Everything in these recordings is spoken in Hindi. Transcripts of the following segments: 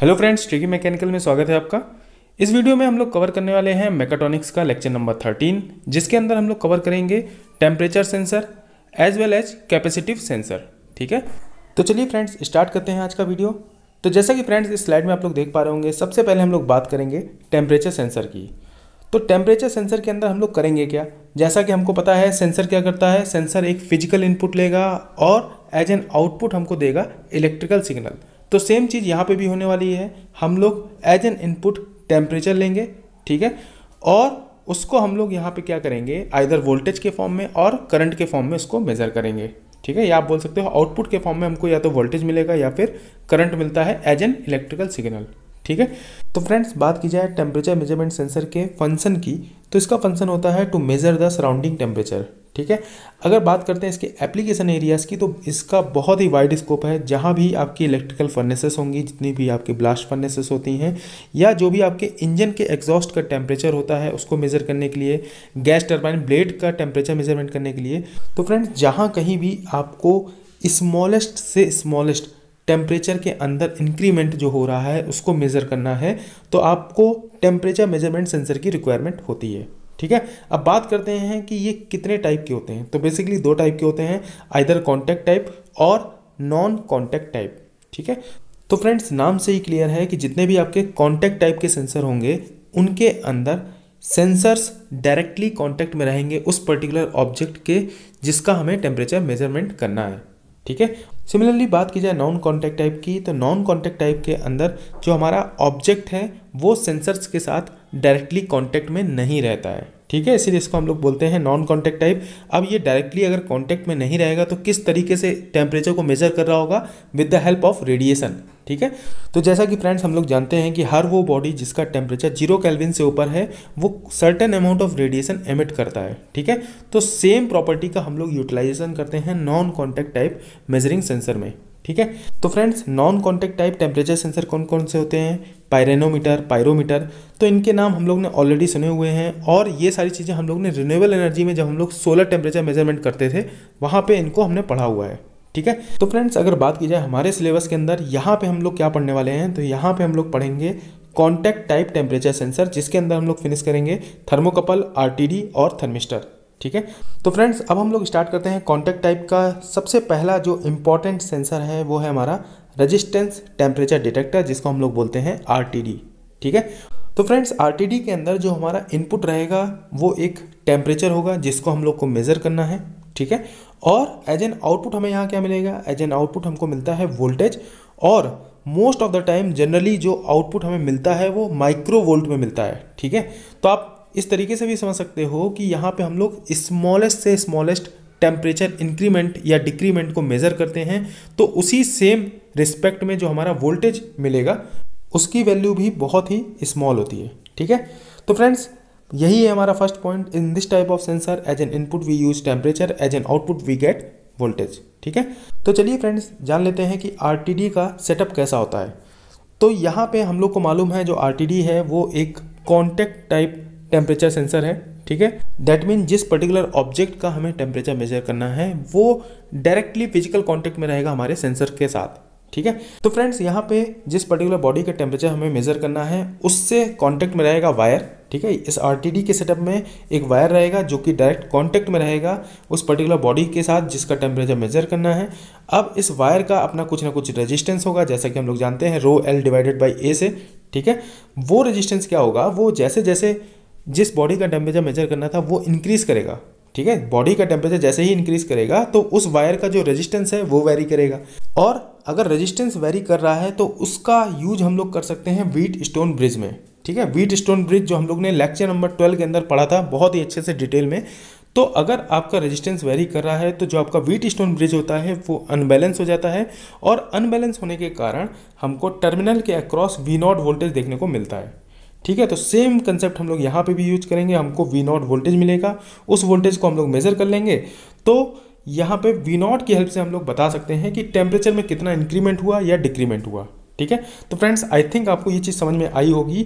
हेलो फ्रेंड्स ट्रिकी मैकेनिकल में स्वागत है आपका इस वीडियो में हम लोग कवर करने वाले हैं मेकाट्रॉनिक्स का लेक्चर नंबर थर्टीन जिसके अंदर हम लोग कवर करेंगे temperature sensor as well as capacitive sensor ठीक है तो चलिए फ्रेंड्स स्टार्ट करते हैं आज का वीडियो तो जैसा कि फ्रेंड्स इस स्लाइड में आप लोग देख पा रहे होंगे सबसे पहले हम लोग बात करेंगे टेम्परेचर सेंसर की तो टेम्परेचर सेंसर के अंदर हम लोग करेंगे क्या जैसा कि हमको पता है सेंसर क्या करता है सेंसर एक फिजिकल इनपुट लेगा और एज एन आउटपुट हमको देगा इलेक्ट्रिकल सिग्नल तो सेम चीज़ यहाँ पे भी होने वाली है हम लोग एज एन इनपुट टेम्परेचर लेंगे ठीक है और उसको हम लोग यहाँ पे क्या करेंगे आइधर वोल्टेज के फॉर्म में और करंट के फॉर्म में उसको मेज़र करेंगे ठीक है या आप बोल सकते हो आउटपुट के फॉर्म में हमको या तो वोल्टेज मिलेगा या फिर करंट मिलता है एज एन इलेक्ट्रिकल सिग्नल ठीक है तो फ्रेंड्स बात की जाए टेम्परेचर मेजरमेंट सेंसर के फंक्शन की तो इसका फंक्शन होता है to measure the surrounding temperature ठीक है अगर बात करते हैं इसके एप्लीकेशन एरियाज़ की तो इसका बहुत ही वाइड स्कोप है जहाँ भी आपकी इलेक्ट्रिकल फर्नेसेस होंगी जितनी भी आपकी ब्लास्ट फर्नेसेस होती हैं या जो भी आपके इंजन के एग्जॉस्ट का टेम्परेचर होता है उसको मेज़र करने के लिए गैस टर्बाइन ब्लेड का टेम्परेचर मेजरमेंट करने के लिए तो फ्रेंड्स जहाँ कहीं भी आपको स्मॉलेस्ट से स्मॉलेस्ट टेम्परेचर के अंदर इंक्रीमेंट जो हो रहा है उसको मेज़र करना है तो आपको टेम्परेचर मेजरमेंट सेंसर की रिक्वायरमेंट होती है ठीक है अब बात करते हैं कि ये कितने टाइप के होते हैं तो बेसिकली दो टाइप के होते हैं आइदर कॉन्टैक्ट टाइप और नॉन कॉन्टैक्ट टाइप ठीक है तो फ्रेंड्स नाम से ही क्लियर है कि जितने भी आपके कॉन्टैक्ट टाइप के सेंसर होंगे उनके अंदर सेंसर्स डायरेक्टली कॉन्टैक्ट में रहेंगे उस पर्टिकुलर ऑब्जेक्ट के जिसका हमें टेम्परेचर मेजरमेंट करना है ठीक है सिमिलरली बात की जाए नॉन कॉन्टैक्ट टाइप की तो नॉन कॉन्टैक्ट टाइप के अंदर जो हमारा ऑब्जेक्ट है वो सेंसर्स के साथ डायरेक्टली कॉन्टैक्ट में नहीं रहता है ठीक है इसीलिए इसको हम लोग बोलते हैं नॉन कॉन्टैक्ट टाइप अब ये डायरेक्टली अगर कॉन्टैक्ट में नहीं रहेगा तो किस तरीके से टेम्परेचर को मेजर कर रहा होगा with the help of radiation ठीक है तो जैसा कि फ्रेंड्स हम लोग जानते हैं कि हर वो बॉडी जिसका टेम्परेचर जीरो कैलविन से ऊपर है वो certain amount of radiation emit करता है ठीक है तो सेम प्रॉपर्टी का हम लोग यूटिलाइजेशन करते हैं non contact type measuring sensor में ठीक है तो friends non contact type temperature sensor कौन कौन से होते हैं पायरेनोमीटर पायरोमीटर तो इनके नाम हम लोग ने ऑलरेडी सुने हुए हैं और ये सारी चीज़ें हम लोग ने रिन्यूएबल एनर्जी में जब हम लोग सोलर टेम्परेचर मेजरमेंट करते थे वहाँ पे इनको हमने पढ़ा हुआ है ठीक है तो फ्रेंड्स अगर बात की जाए हमारे सिलेबस के अंदर यहाँ पे हम लोग क्या पढ़ने वाले हैं तो यहाँ पे हम लोग पढ़ेंगे कॉन्टैक्ट टाइप टेम्परेचर सेंसर जिसके अंदर हम लोग फिनिश करेंगे थर्मोकपल आरटीडी और थर्मिस्टर ठीक है तो फ्रेंड्स अब हम लोग स्टार्ट करते हैं कॉन्टैक्ट टाइप का सबसे पहला जो इम्पॉर्टेंट सेंसर है वो है हमारा रजिस्टेंस टेम्परेचर डिटेक्टर जिसको हम लोग बोलते हैं आर ठीक है तो फ्रेंड्स आर के अंदर जो हमारा इनपुट रहेगा वो एक टेम्परेचर होगा जिसको हम लोग को मेज़र करना है ठीक है और एज एन आउटपुट हमें यहाँ क्या मिलेगा एज एन आउटपुट हमको मिलता है वोल्टेज और most of the time generally जो आउटपुट हमें मिलता है वो माइक्रो वोल्ट में मिलता है ठीक है तो आप इस तरीके से भी समझ सकते हो कि यहाँ पे हम लोग स्मॉलेस्ट से स्मॉलेस्ट टेम्परेचर इंक्रीमेंट या डिक्रीमेंट को मेज़र करते हैं तो उसी सेम रिस्पेक्ट में जो हमारा वोल्टेज मिलेगा उसकी वैल्यू भी बहुत ही स्मॉल होती है ठीक है तो फ्रेंड्स यही है हमारा first point in this type of sensor as an input we use temperature as an output we get voltage ठीक है तो चलिए फ्रेंड्स जान लेते हैं कि आर का सेटअप कैसा होता है तो यहाँ पे हम लोग को मालूम है जो आर है वो एक कॉन्टैक्ट टाइप टेम्परेचर सेंसर है ठीक है दैट मीन जिस पर्टिकुलर ऑब्जेक्ट का हमें टेम्परेचर मेजर करना है वो डायरेक्टली फिजिकल कॉन्टेक्ट में रहेगा हमारे सेंसर के साथ ठीक है तो फ्रेंड्स यहाँ पे जिस पर्टिकुलर बॉडी का टेम्परेचर हमें मेजर करना है उससे कॉन्टेक्ट में रहेगा वायर ठीक है इस आर के सेटअप में एक वायर रहेगा जो कि डायरेक्ट कॉन्टेक्ट में रहेगा उस पर्टिकुलर बॉडी के साथ जिसका टेम्परेचर मेजर करना है अब इस वायर का अपना कुछ ना कुछ रजिस्टेंस होगा जैसा कि हम लोग जानते हैं rho L divided by A से ठीक है वो रजिस्टेंस क्या होगा वो जैसे जैसे जिस बॉडी का टेम्परेचर मेजर करना था वो इंक्रीज़ करेगा ठीक है बॉडी का टेम्परेचर जैसे ही इंक्रीज़ करेगा तो उस वायर का जो रेजिस्टेंस है वो वेरी करेगा और अगर रेजिस्टेंस वेरी कर रहा है तो उसका यूज हम लोग कर सकते हैं वीट स्टोन ब्रिज में ठीक है वीट स्टोन ब्रिज जो हम लोग ने लेक्चर नंबर ट्वेल्व के अंदर पढ़ा था बहुत ही अच्छे से डिटेल में तो अगर आपका रेजिस्टेंस वेरी कर रहा है तो जो आपका वीट स्टोन ब्रिज होता है वो अनबैलेंस हो जाता है और अनबैलेंस होने के कारण हमको टर्मिनल के अक्रॉस वी नॉट वोल्टेज देखने को मिलता है ठीक है तो सेम कंसेप्ट हम लोग यहाँ पे भी यूज करेंगे हमको वी नॉट वोल्टेज मिलेगा उस वोल्टेज को हम लोग मेजर कर लेंगे तो यहाँ पे वी नॉट की हेल्प से हम लोग बता सकते हैं कि टेम्परेचर में कितना इंक्रीमेंट हुआ या डिक्रीमेंट हुआ ठीक है तो फ्रेंड्स आई थिंक आपको ये चीज़ समझ में आई होगी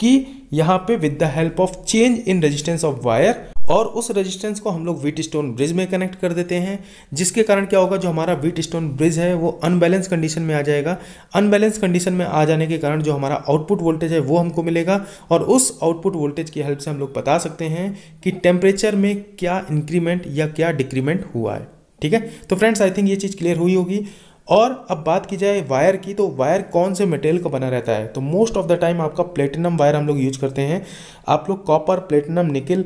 कि यहाँ पे with the help of change in resistance of wire और उस रेजिस्टेंस को हम लोग वीट स्टोन ब्रिज में कनेक्ट कर देते हैं जिसके कारण क्या होगा जो हमारा वीट स्टोन ब्रिज है वो अनबैलेंस कंडीशन में आ जाएगा अनबैलेंस कंडीशन में आ जाने के कारण जो हमारा आउटपुट वोल्टेज है वो हमको मिलेगा और उस आउटपुट वोल्टेज की हेल्प से हम लोग बता सकते हैं कि टेम्परेचर में क्या इंक्रीमेंट या क्या डिक्रीमेंट हुआ है ठीक है तो फ्रेंड्स आई थिंक ये चीज़ क्लियर हुई होगी और अब बात की जाए वायर की तो वायर कौन से मटेरियल का बना रहता है तो मोस्ट ऑफ द टाइम आपका प्लेटिनम वायर हम लोग यूज करते हैं आप लोग कॉपर प्लेटिनम निकल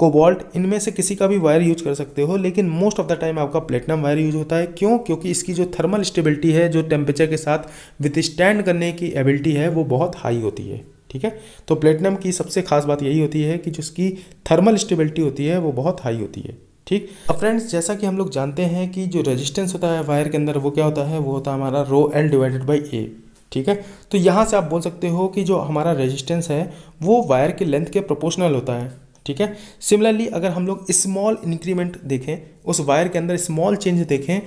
कोबाल्ट इनमें से किसी का भी वायर यूज कर सकते हो लेकिन मोस्ट ऑफ द टाइम आपका प्लेटिनम वायर यूज होता है क्यों क्योंकि इसकी जो थर्मल स्टेबिलिटी है जो टेम्परेचर के साथ विथस्टैंड करने की एबिलिटी है वो बहुत हाई होती है ठीक है तो प्लेटिनम की सबसे खास बात यही होती है कि जिसकी थर्मल स्टेबिलिटी होती है वो बहुत हाई होती है ठीक अब फ्रेंड्स जैसा कि हम लोग जानते हैं कि जो रेजिस्टेंस होता है वायर के अंदर वो क्या होता है वो होता है हमारा rho L divided by A ठीक है तो यहाँ से आप बोल सकते हो कि जो हमारा रेजिस्टेंस है वो वायर के लेंथ के प्रोपोर्शनल होता है ठीक है सिमिलरली अगर हम लोग स्मॉल इंक्रीमेंट देखें उस वायर के अंदर स्मॉल चेंज देखें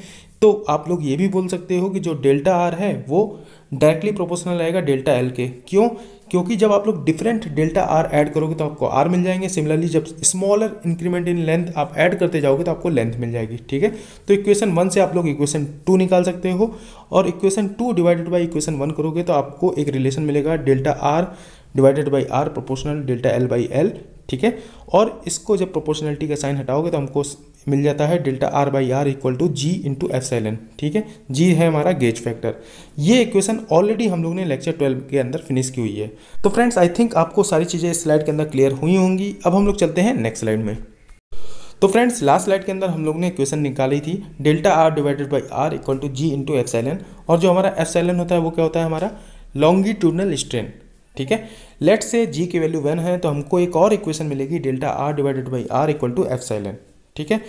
तो आप लोग ये भी बोल सकते हो कि जो डेल्टा आर है वो डायरेक्टली प्रोपोर्शनल रहेगा डेल्टा एल के क्यों क्योंकि जब आप लोग डिफरेंट डेल्टा आर ऐड करोगे तो आपको आर मिल जाएंगे सिमिलरली जब स्मॉलर इंक्रीमेंट इन लेंथ आप ऐड करते जाओगे तो आपको लेंथ मिल जाएगी ठीक है तो इक्वेशन वन से आप लोग इक्वेशन टू निकाल सकते हो और equation two divided by equation one करोगे तो आपको एक रिलेशन मिलेगा delta R divided by R proportional delta L by L ठीक है और इसको जब प्रोपोर्शनलिटी का साइन हटाओगे तो हमको मिल जाता है delta R by R equal to G into epsilon ठीक है जी है हमारा गेज फैक्टर ये इक्वेशन ऑलरेडी हम लोग ने लेक्चर ट्वेल्व के अंदर फिनिश की हुई है तो फ्रेंड्स आई थिंक आपको सारी चीज़ें इस स्लाइड के अंदर क्लियर हुई होंगी अब हम लोग चलते हैं नेक्स्ट स्लाइड में तो फ्रेंड्स लास्ट स्लाइड के अंदर हम लोग ने इक्वेशन निकाली थी delta R divided by R equal to G into epsilon और जो हमारा एफ साइलन होता है वो क्या होता है हमारा लॉन्गिट्यूडनल स्ट्रेंथ ठीक है लेट से जी की वैल्यू वन है तो हमको एक और इक्वेशन मिलेगी delta R divided by R equal to epsilon ठीक है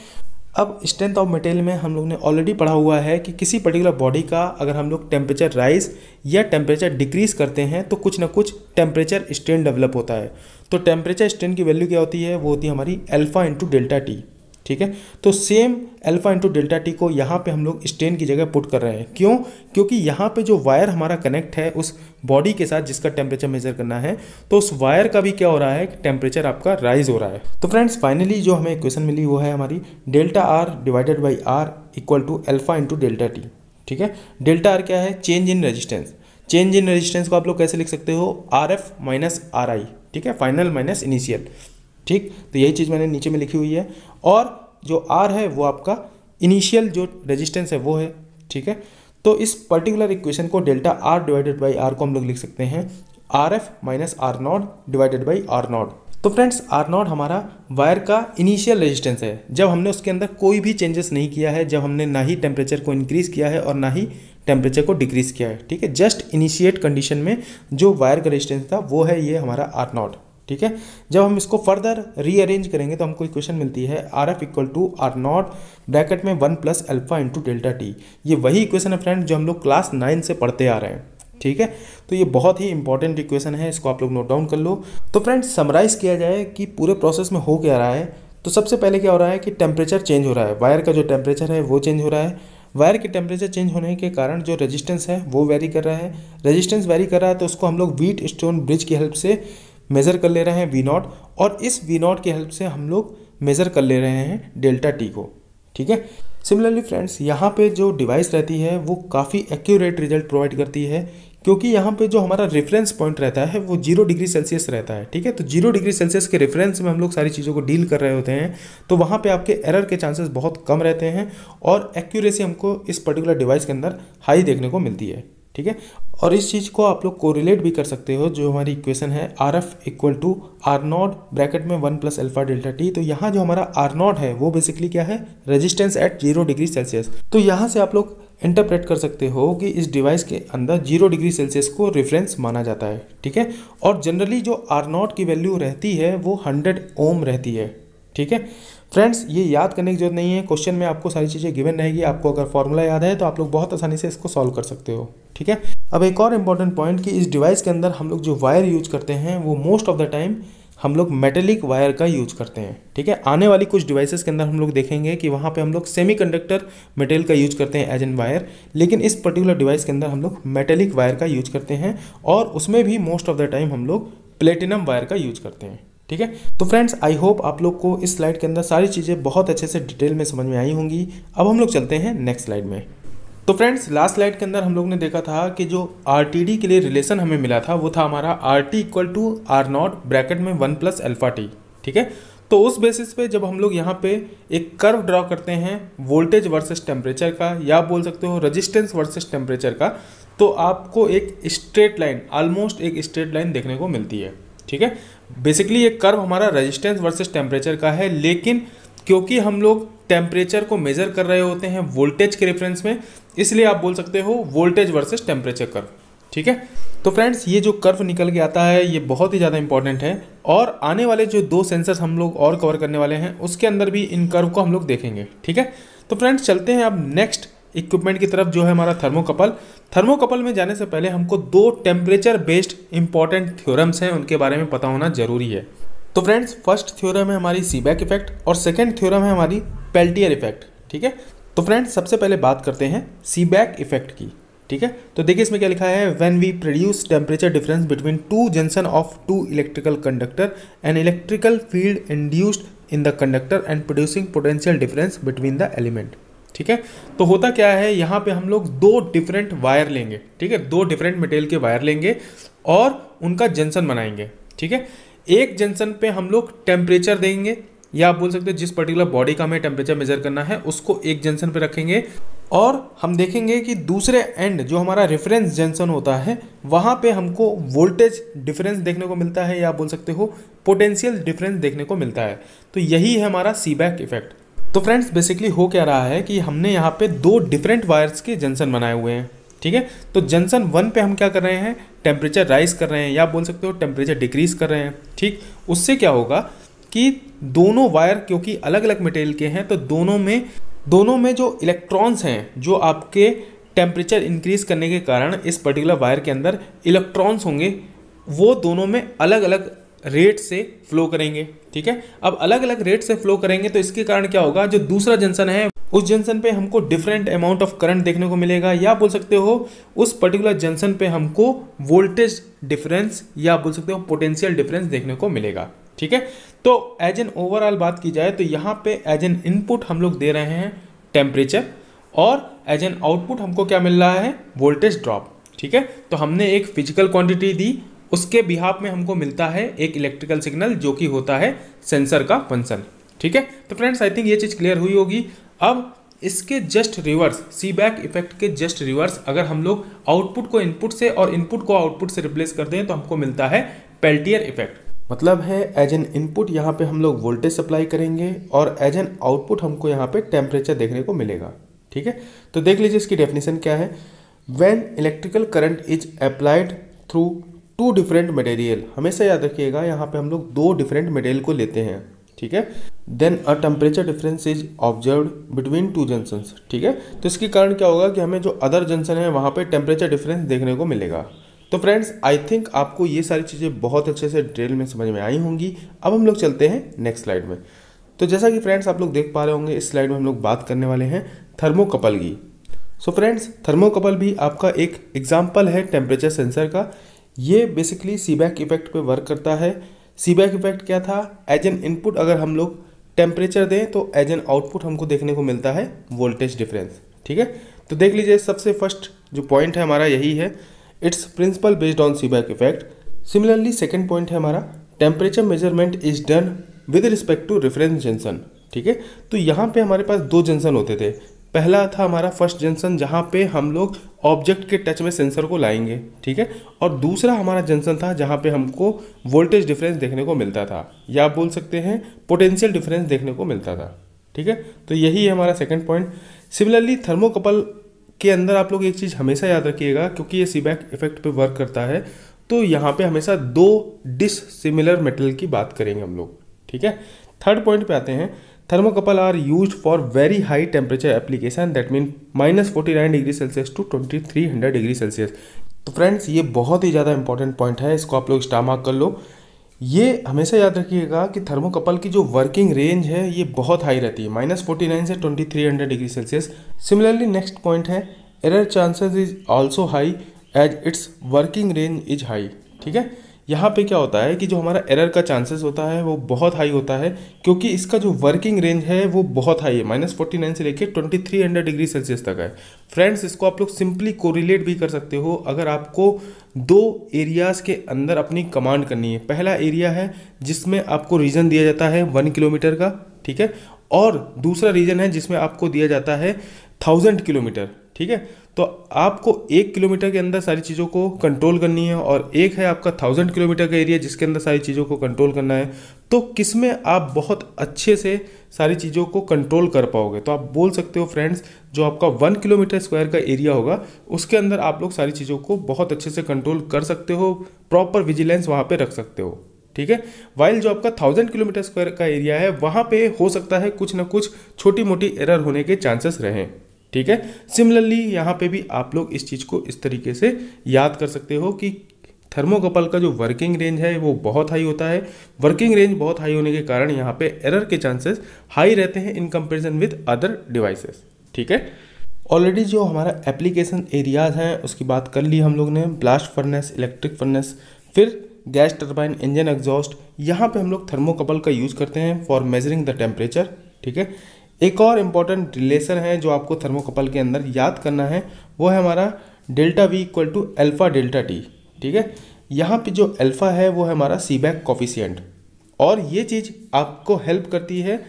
अब स्ट्रेंथ ऑफ मटेरियल में हम लोग ने ऑलरेडी पढ़ा हुआ है कि किसी पर्टिकुलर बॉडी का अगर हम लोग टेम्परेचर राइज या टेम्परेचर डिक्रीज करते हैं तो कुछ ना कुछ टेम्परेचर स्ट्रेन डेवलप होता है तो टेम्परेचर स्ट्रेन की वैल्यू क्या होती है वो होती है हमारी अल्फा इंटू डेल्टा टी ठीक है तो same alpha into delta T को यहाँ पे हम लोग स्ट्रेन की जगह पुट कर रहे हैं क्यों क्योंकि यहाँ पे जो वायर हमारा कनेक्ट है उस बॉडी के साथ जिसका टेम्परेचर मेजर करना है तो उस वायर का भी क्या हो रहा है कि टेम्परेचर आपका राइज हो रहा है तो फ्रेंड्स फाइनली जो हमें क्वेश्चन मिली वो है हमारी delta R divided by R equal to alpha into delta T ठीक है डेल्टा आर क्या है change in resistance change in resistance को आप लोग कैसे लिख सकते हो R F minus R I ठीक है फाइनल माइनस इनिशियल ठीक तो यही चीज़ मैंने नीचे में लिखी हुई है और जो आर है वो आपका इनिशियल जो रेजिस्टेंस है वो है ठीक है तो इस पर्टिकुलर इक्वेशन को delta R divided by R को हम लोग लिख सकते हैं R F minus R nought divided by R nought तो फ्रेंड्स आर नॉट हमारा वायर का इनिशियल रेजिस्टेंस है जब हमने उसके अंदर कोई भी चेंजेस नहीं किया है जब हमने ना ही टेम्परेचर को इंक्रीज़ किया है और ना ही टेम्परेचर को डिक्रीज़ किया है ठीक है जस्ट इनिशिएट कंडीशन में जो वायर का रेजिस्टेंस था वो है ये हमारा आर नॉट ठीक है जब हम इसको फर्दर रीअरेंज करेंगे तो हमको इक्वेशन मिलती है R F equal to R nought bracket में one plus alpha into delta T ये वही इक्वेशन है फ्रेंड जो हम लोग क्लास नाइन से पढ़ते आ रहे हैं ठीक है तो ये बहुत ही इंपॉर्टेंट इक्वेशन है इसको आप लोग नोट डाउन कर लो तो फ्रेंड समराइज किया जाए कि पूरे प्रोसेस में हो क्या रहा है तो सबसे पहले क्या हो रहा है कि टेम्परेचर चेंज हो रहा है वायर का जो टेम्परेचर है वो चेंज हो रहा है वायर के टेम्परेचर चेंज होने के कारण जो रेजिस्टेंस है वो वेरी कर रहा है रेजिस्टेंस वेरी कर रहा है तो उसको हम लोग वीट स्टोन ब्रिज की हेल्प से मेज़र कर ले रहे हैं वी नॉट और इस वी नॉट की हेल्प से हम लोग मेज़र कर ले रहे हैं डेल्टा टी को ठीक है सिमिलरली फ्रेंड्स यहाँ पे जो डिवाइस रहती है वो काफ़ी एक्यूरेट रिजल्ट प्रोवाइड करती है क्योंकि यहाँ पे जो हमारा रेफरेंस पॉइंट रहता है वो जीरो डिग्री सेल्सियस रहता है ठीक है तो जीरो डिग्री सेल्सियस के रेफरेंस में हम लोग सारी चीज़ों को डील कर रहे होते हैं तो वहाँ पे आपके एरर के चांसेस बहुत कम रहते हैं और एक्यूरेसी हमको इस पर्टिकुलर डिवाइस के अंदर हाई देखने को मिलती है ठीक है और इस चीज़ को आप लोग कोरिलेट भी कर सकते हो जो हमारी इक्वेशन है R F equal to R nought bracket में one plus alpha delta T तो यहाँ जो हमारा आर नॉट है वो बेसिकली क्या है resistance at zero degree Celsius तो यहाँ से आप लोग इंटरप्रेट कर सकते हो कि इस डिवाइस के अंदर जीरो डिग्री सेल्सियस को रेफरेंस माना जाता है ठीक है और जनरली जो आर नॉट की वैल्यू रहती है वो हंड्रेड ओम रहती है ठीक है फ्रेंड्स ये याद करने की जरूरत नहीं है क्वेश्चन में आपको सारी चीज़ें गिवन रहेगी आपको अगर फॉर्मूला याद है तो आप लोग बहुत आसानी से इसको सॉल्व कर सकते हो ठीक है अब एक और इम्पॉर्टेंट पॉइंट कि इस डिवाइस के अंदर हम लोग जो वायर यूज करते हैं वो मोस्ट ऑफ द टाइम हम लोग मेटेलिक वायर का यूज करते हैं ठीक है आने वाली कुछ डिवाइसेस के अंदर हम लोग देखेंगे कि वहाँ पे हम लोग सेमीकंडक्टर मेटेरियल का यूज करते हैं एज एन वायर लेकिन इस पर्टिकुलर डिवाइस के अंदर हम लोग मेटेलिक वायर का यूज करते हैं और उसमें भी मोस्ट ऑफ द टाइम हम लोग प्लेटिनम वायर का यूज करते हैं ठीक है तो फ्रेंड्स आई होप आप लोग को इस स्लाइड के अंदर सारी चीज़ें बहुत अच्छे से डिटेल में समझ में आई होंगी अब हम लोग चलते हैं नेक्स्ट स्लाइड में तो फ्रेंड्स लास्ट स्लाइड के अंदर हम लोग ने देखा था कि जो आर के लिए रिलेशन हमें मिला था वो था हमारा R T equal to R nought bracket में वन प्लस एल्फा टी ठीक है तो उस बेसिस पे जब हम लोग यहाँ पे एक कर्व ड्रॉ करते हैं वोल्टेज वर्सेस टेम्परेचर का या बोल सकते हो रजिस्टेंस वर्सेस टेम्परेचर का तो आपको एक स्ट्रेट लाइन ऑलमोस्ट एक स्ट्रेट लाइन देखने को मिलती है ठीक है बेसिकली ये कर्व हमारा रेजिस्टेंस वर्सेस टेम्परेचर का है लेकिन क्योंकि हम लोग टेम्परेचर को मेजर कर रहे होते हैं वोल्टेज के रेफरेंस में इसलिए आप बोल सकते हो वोल्टेज वर्सेस टेम्परेचर कर्व ठीक है तो फ्रेंड्स ये जो कर्व निकल के आता है ये बहुत ही ज़्यादा इंपॉर्टेंट है और आने वाले जो दो सेंसर्स हम लोग और कवर करने वाले हैं उसके अंदर भी इन कर्व को हम लोग देखेंगे ठीक है तो फ्रेंड्स चलते हैं अब नेक्स्ट इक्विपमेंट की तरफ जो है हमारा थर्मोकपल थर्मोकपल में जाने से पहले हमको दो टेम्परेचर बेस्ड इंपॉर्टेंट थ्योरम्स हैं उनके बारे में पता होना जरूरी है तो फ्रेंड्स फर्स्ट थ्योरम है हमारी सीबैक इफेक्ट और सेकेंड थ्योरम है हमारी पेल्टियर इफेक्ट ठीक है तो फ्रेंड्स सबसे पहले बात करते हैं सीबैक इफेक्ट की ठीक है तो देखिए इसमें क्या लिखा है when we produce temperature difference between two junction of two electrical conductor and electrical field induced in the conductor and producing potential difference between the element ठीक है तो होता क्या है यहाँ पे हम लोग दो डिफरेंट वायर लेंगे ठीक है दो डिफरेंट मटेरियल के वायर लेंगे और उनका जंक्शन बनाएंगे ठीक है एक जंक्शन पे हम लोग टेम्परेचर देंगे या आप बोल सकते हो जिस पर्टिकुलर बॉडी का हमें टेम्परेचर मेजर करना है उसको एक जंक्शन पे रखेंगे और हम देखेंगे कि दूसरे एंड जो हमारा रेफरेंस जंक्शन होता है वहाँ पे हमको वोल्टेज डिफरेंस देखने को मिलता है या आप बोल सकते हो पोटेंशियल डिफरेंस देखने को मिलता है तो यही है हमारा सीबैक इफेक्ट तो फ्रेंड्स बेसिकली हो क्या रहा है कि हमने यहाँ पे दो डिफरेंट वायर्स के जंक्शन बनाए हुए हैं ठीक है तो जंक्शन वन पे हम क्या कर रहे हैं टेम्परेचर राइज कर रहे हैं या बोल सकते हो टेम्परेचर डिक्रीज कर रहे हैं ठीक उससे क्या होगा कि दोनों वायर क्योंकि अलग अलग मटेरियल के हैं तो दोनों में दोनों में जो इलेक्ट्रॉन्स हैं जो आपके टेम्परेचर इंक्रीज करने के कारण इस पर्टिकुलर वायर के अंदर इलेक्ट्रॉन्स होंगे वो दोनों में अलग अलग रेट से फ्लो करेंगे ठीक है अब अलग अलग रेट से फ्लो करेंगे तो इसके कारण क्या होगा जो दूसरा जंक्शन है उस जंक्शन पे हमको डिफरेंट अमाउंट ऑफ करंट देखने को मिलेगा या बोल सकते हो उस पर्टिकुलर जंक्शन पे हमको वोल्टेज डिफरेंस या बोल सकते हो पोटेंशियल डिफरेंस देखने को मिलेगा ठीक है तो एज एन ओवरऑल बात की जाए तो यहाँ पे एज एन इनपुट हम लोग दे रहे हैं टेम्परेचर और एज एन आउटपुट हमको क्या मिल रहा है वोल्टेज ड्रॉप ठीक है तो हमने एक फिजिकल क्वांटिटी दी उसके बिहाफ में हमको मिलता है एक इलेक्ट्रिकल सिग्नल जो कि होता है सेंसर का फंक्शन ठीक है तो फ्रेंड्स आई थिंक ये चीज़ क्लियर हुई होगी अब इसके just reverse Seebeck effect के जस्ट रिवर्स अगर हम लोग आउटपुट को इनपुट से और इनपुट को आउटपुट से रिप्लेस कर दें तो हमको मिलता है पेल्टियर इफेक्ट मतलब है एज एन इनपुट यहाँ पे हम लोग वोल्टेज सप्लाई करेंगे और एज एन आउटपुट हमको यहाँ पे टेम्परेचर देखने को मिलेगा ठीक है तो देख लीजिए इसकी डेफिनेशन क्या है when electrical current is applied through two different material हमेशा याद रखिएगा यहाँ पे हम लोग दो डिफरेंट मटेरियल को लेते हैं ठीक है then a temperature difference is observe between two junction ठीक है तो इसके कारण क्या होगा कि हमें जो अदर जंक्शन है वहाँ पे टेम्परेचर डिफरेंस देखने को मिलेगा तो फ्रेंड्स आई थिंक आपको ये सारी चीज़ें बहुत अच्छे से डिटेल में समझ में आई होंगी अब हम लोग चलते हैं नेक्स्ट स्लाइड में तो जैसा कि फ्रेंड्स आप लोग देख पा रहे होंगे इस स्लाइड में हम लोग बात करने वाले हैं थर्मोकपल की सो फ्रेंड्स थर्मोकपल भी आपका एक एग्जाम्पल है टेम्परेचर सेंसर का ये बेसिकली सीबैक इफेक्ट पे वर्क करता है सीबैक इफेक्ट क्या था एज एन इनपुट अगर हम लोग टेम्परेचर दें तो एज एन आउटपुट हमको देखने को मिलता है वोल्टेज डिफरेंस ठीक है तो देख लीजिए सबसे फर्स्ट जो पॉइंट है हमारा यही है its principle based on Seebeck effect similarly second point है हमारा temperature measurement is done with respect to reference junction ठीक है तो यहाँ पे हमारे पास दो जंक्शन होते थे पहला था हमारा फर्स्ट जंक्शन जहाँ पे हम लोग ऑब्जेक्ट के टच में सेंसर को लाएंगे ठीक है और दूसरा हमारा जंक्शन था जहाँ पे हमको वोल्टेज डिफरेंस देखने को मिलता था या आप बोल सकते हैं पोटेंशियल डिफरेंस देखने को मिलता था ठीक है तो यही है हमारा सेकेंड पॉइंट सिमिलरली थर्मोकपल के अंदर आप लोग एक चीज़ हमेशा याद रखिएगा क्योंकि ये सीबैक इफेक्ट पे वर्क करता है तो यहाँ पे हमेशा दो डिससिमिलर मेटल की बात करेंगे हम लोग ठीक है थर्ड पॉइंट पे आते हैं thermocouple are used for very high temperature application that mean minus 49 degree celsius to 2300 degree celsius तो फ्रेंड्स ये बहुत ही ज़्यादा इंपॉर्टेंट पॉइंट है इसको आप लोग स्टामार्क कर लो ये हमेशा याद रखिएगा कि थर्मोकपल की जो वर्किंग रेंज है ये बहुत हाई रहती है माइनस फोर्टी नाइन से twenty three hundred degree Celsius similarly next point है error chances is also high as its working range is high ठीक है यहाँ पे क्या होता है कि जो हमारा एरर का चांसेस होता है वो बहुत हाई होता है क्योंकि इसका जो वर्किंग रेंज है वो बहुत हाई है माइनस फोर्टी नाइन से लेके twenty three hundred degree Celsius तक है फ्रेंड्स इसको आप लोग सिंपली कोरिलेट भी कर सकते हो अगर आपको दो एरियाज़ के अंदर अपनी कमांड करनी है पहला एरिया है जिसमें आपको रीजन दिया जाता है वन किलोमीटर का ठीक है और दूसरा रीजन है जिसमें आपको दिया जाता है थाउजेंड किलोमीटर ठीक है तो आपको एक किलोमीटर के अंदर सारी चीज़ों को कंट्रोल करनी है और एक है आपका थाउजेंड किलोमीटर का एरिया जिसके अंदर सारी चीज़ों को कंट्रोल करना है तो किस में आप बहुत अच्छे से सारी चीज़ों को कंट्रोल कर पाओगे तो आप बोल सकते हो फ्रेंड्स जो आपका वन किलोमीटर स्क्वायर का एरिया होगा उसके अंदर आप लोग सारी चीज़ों को बहुत अच्छे से कंट्रोल कर सकते हो प्रॉपर विजिलेंस वहाँ पर रख सकते हो ठीक है वाइल जो आपका थाउजेंड किलोमीटर स्क्वायर का एरिया है वहाँ पे हो सकता है कुछ ना कुछ छोटी मोटी एरर होने के चांसेस रहें ठीक है सिमिलरली यहाँ पे भी आप लोग इस चीज़ को इस तरीके से याद कर सकते हो कि थर्मोकपल का जो वर्किंग रेंज है वो बहुत हाई होता है वर्किंग रेंज बहुत हाई होने के कारण यहाँ पे एरर के चांसेस हाई रहते हैं in comparison with other devices ठीक है ऑलरेडी जो हमारा एप्लीकेशन एरियाज हैं उसकी बात कर ली हम लोग ने ब्लास्ट फर्नेस इलेक्ट्रिक फर्नेस फिर गैस टर्बाइन इंजन एग्जॉस्ट यहाँ पे हम लोग थर्मोकपल का यूज़ करते हैं फॉर मेजरिंग द टेम्परेचर ठीक है एक और इम्पॉर्टेंट रिलेशन है जो आपको थर्मोकपल के अंदर याद करना है वो है हमारा delta V equal to alpha delta T ठीक है यहाँ पे जो अल्फ़ा है वो है हमारा सीबैक कॉफिशियंट और ये चीज़ आपको हेल्प करती है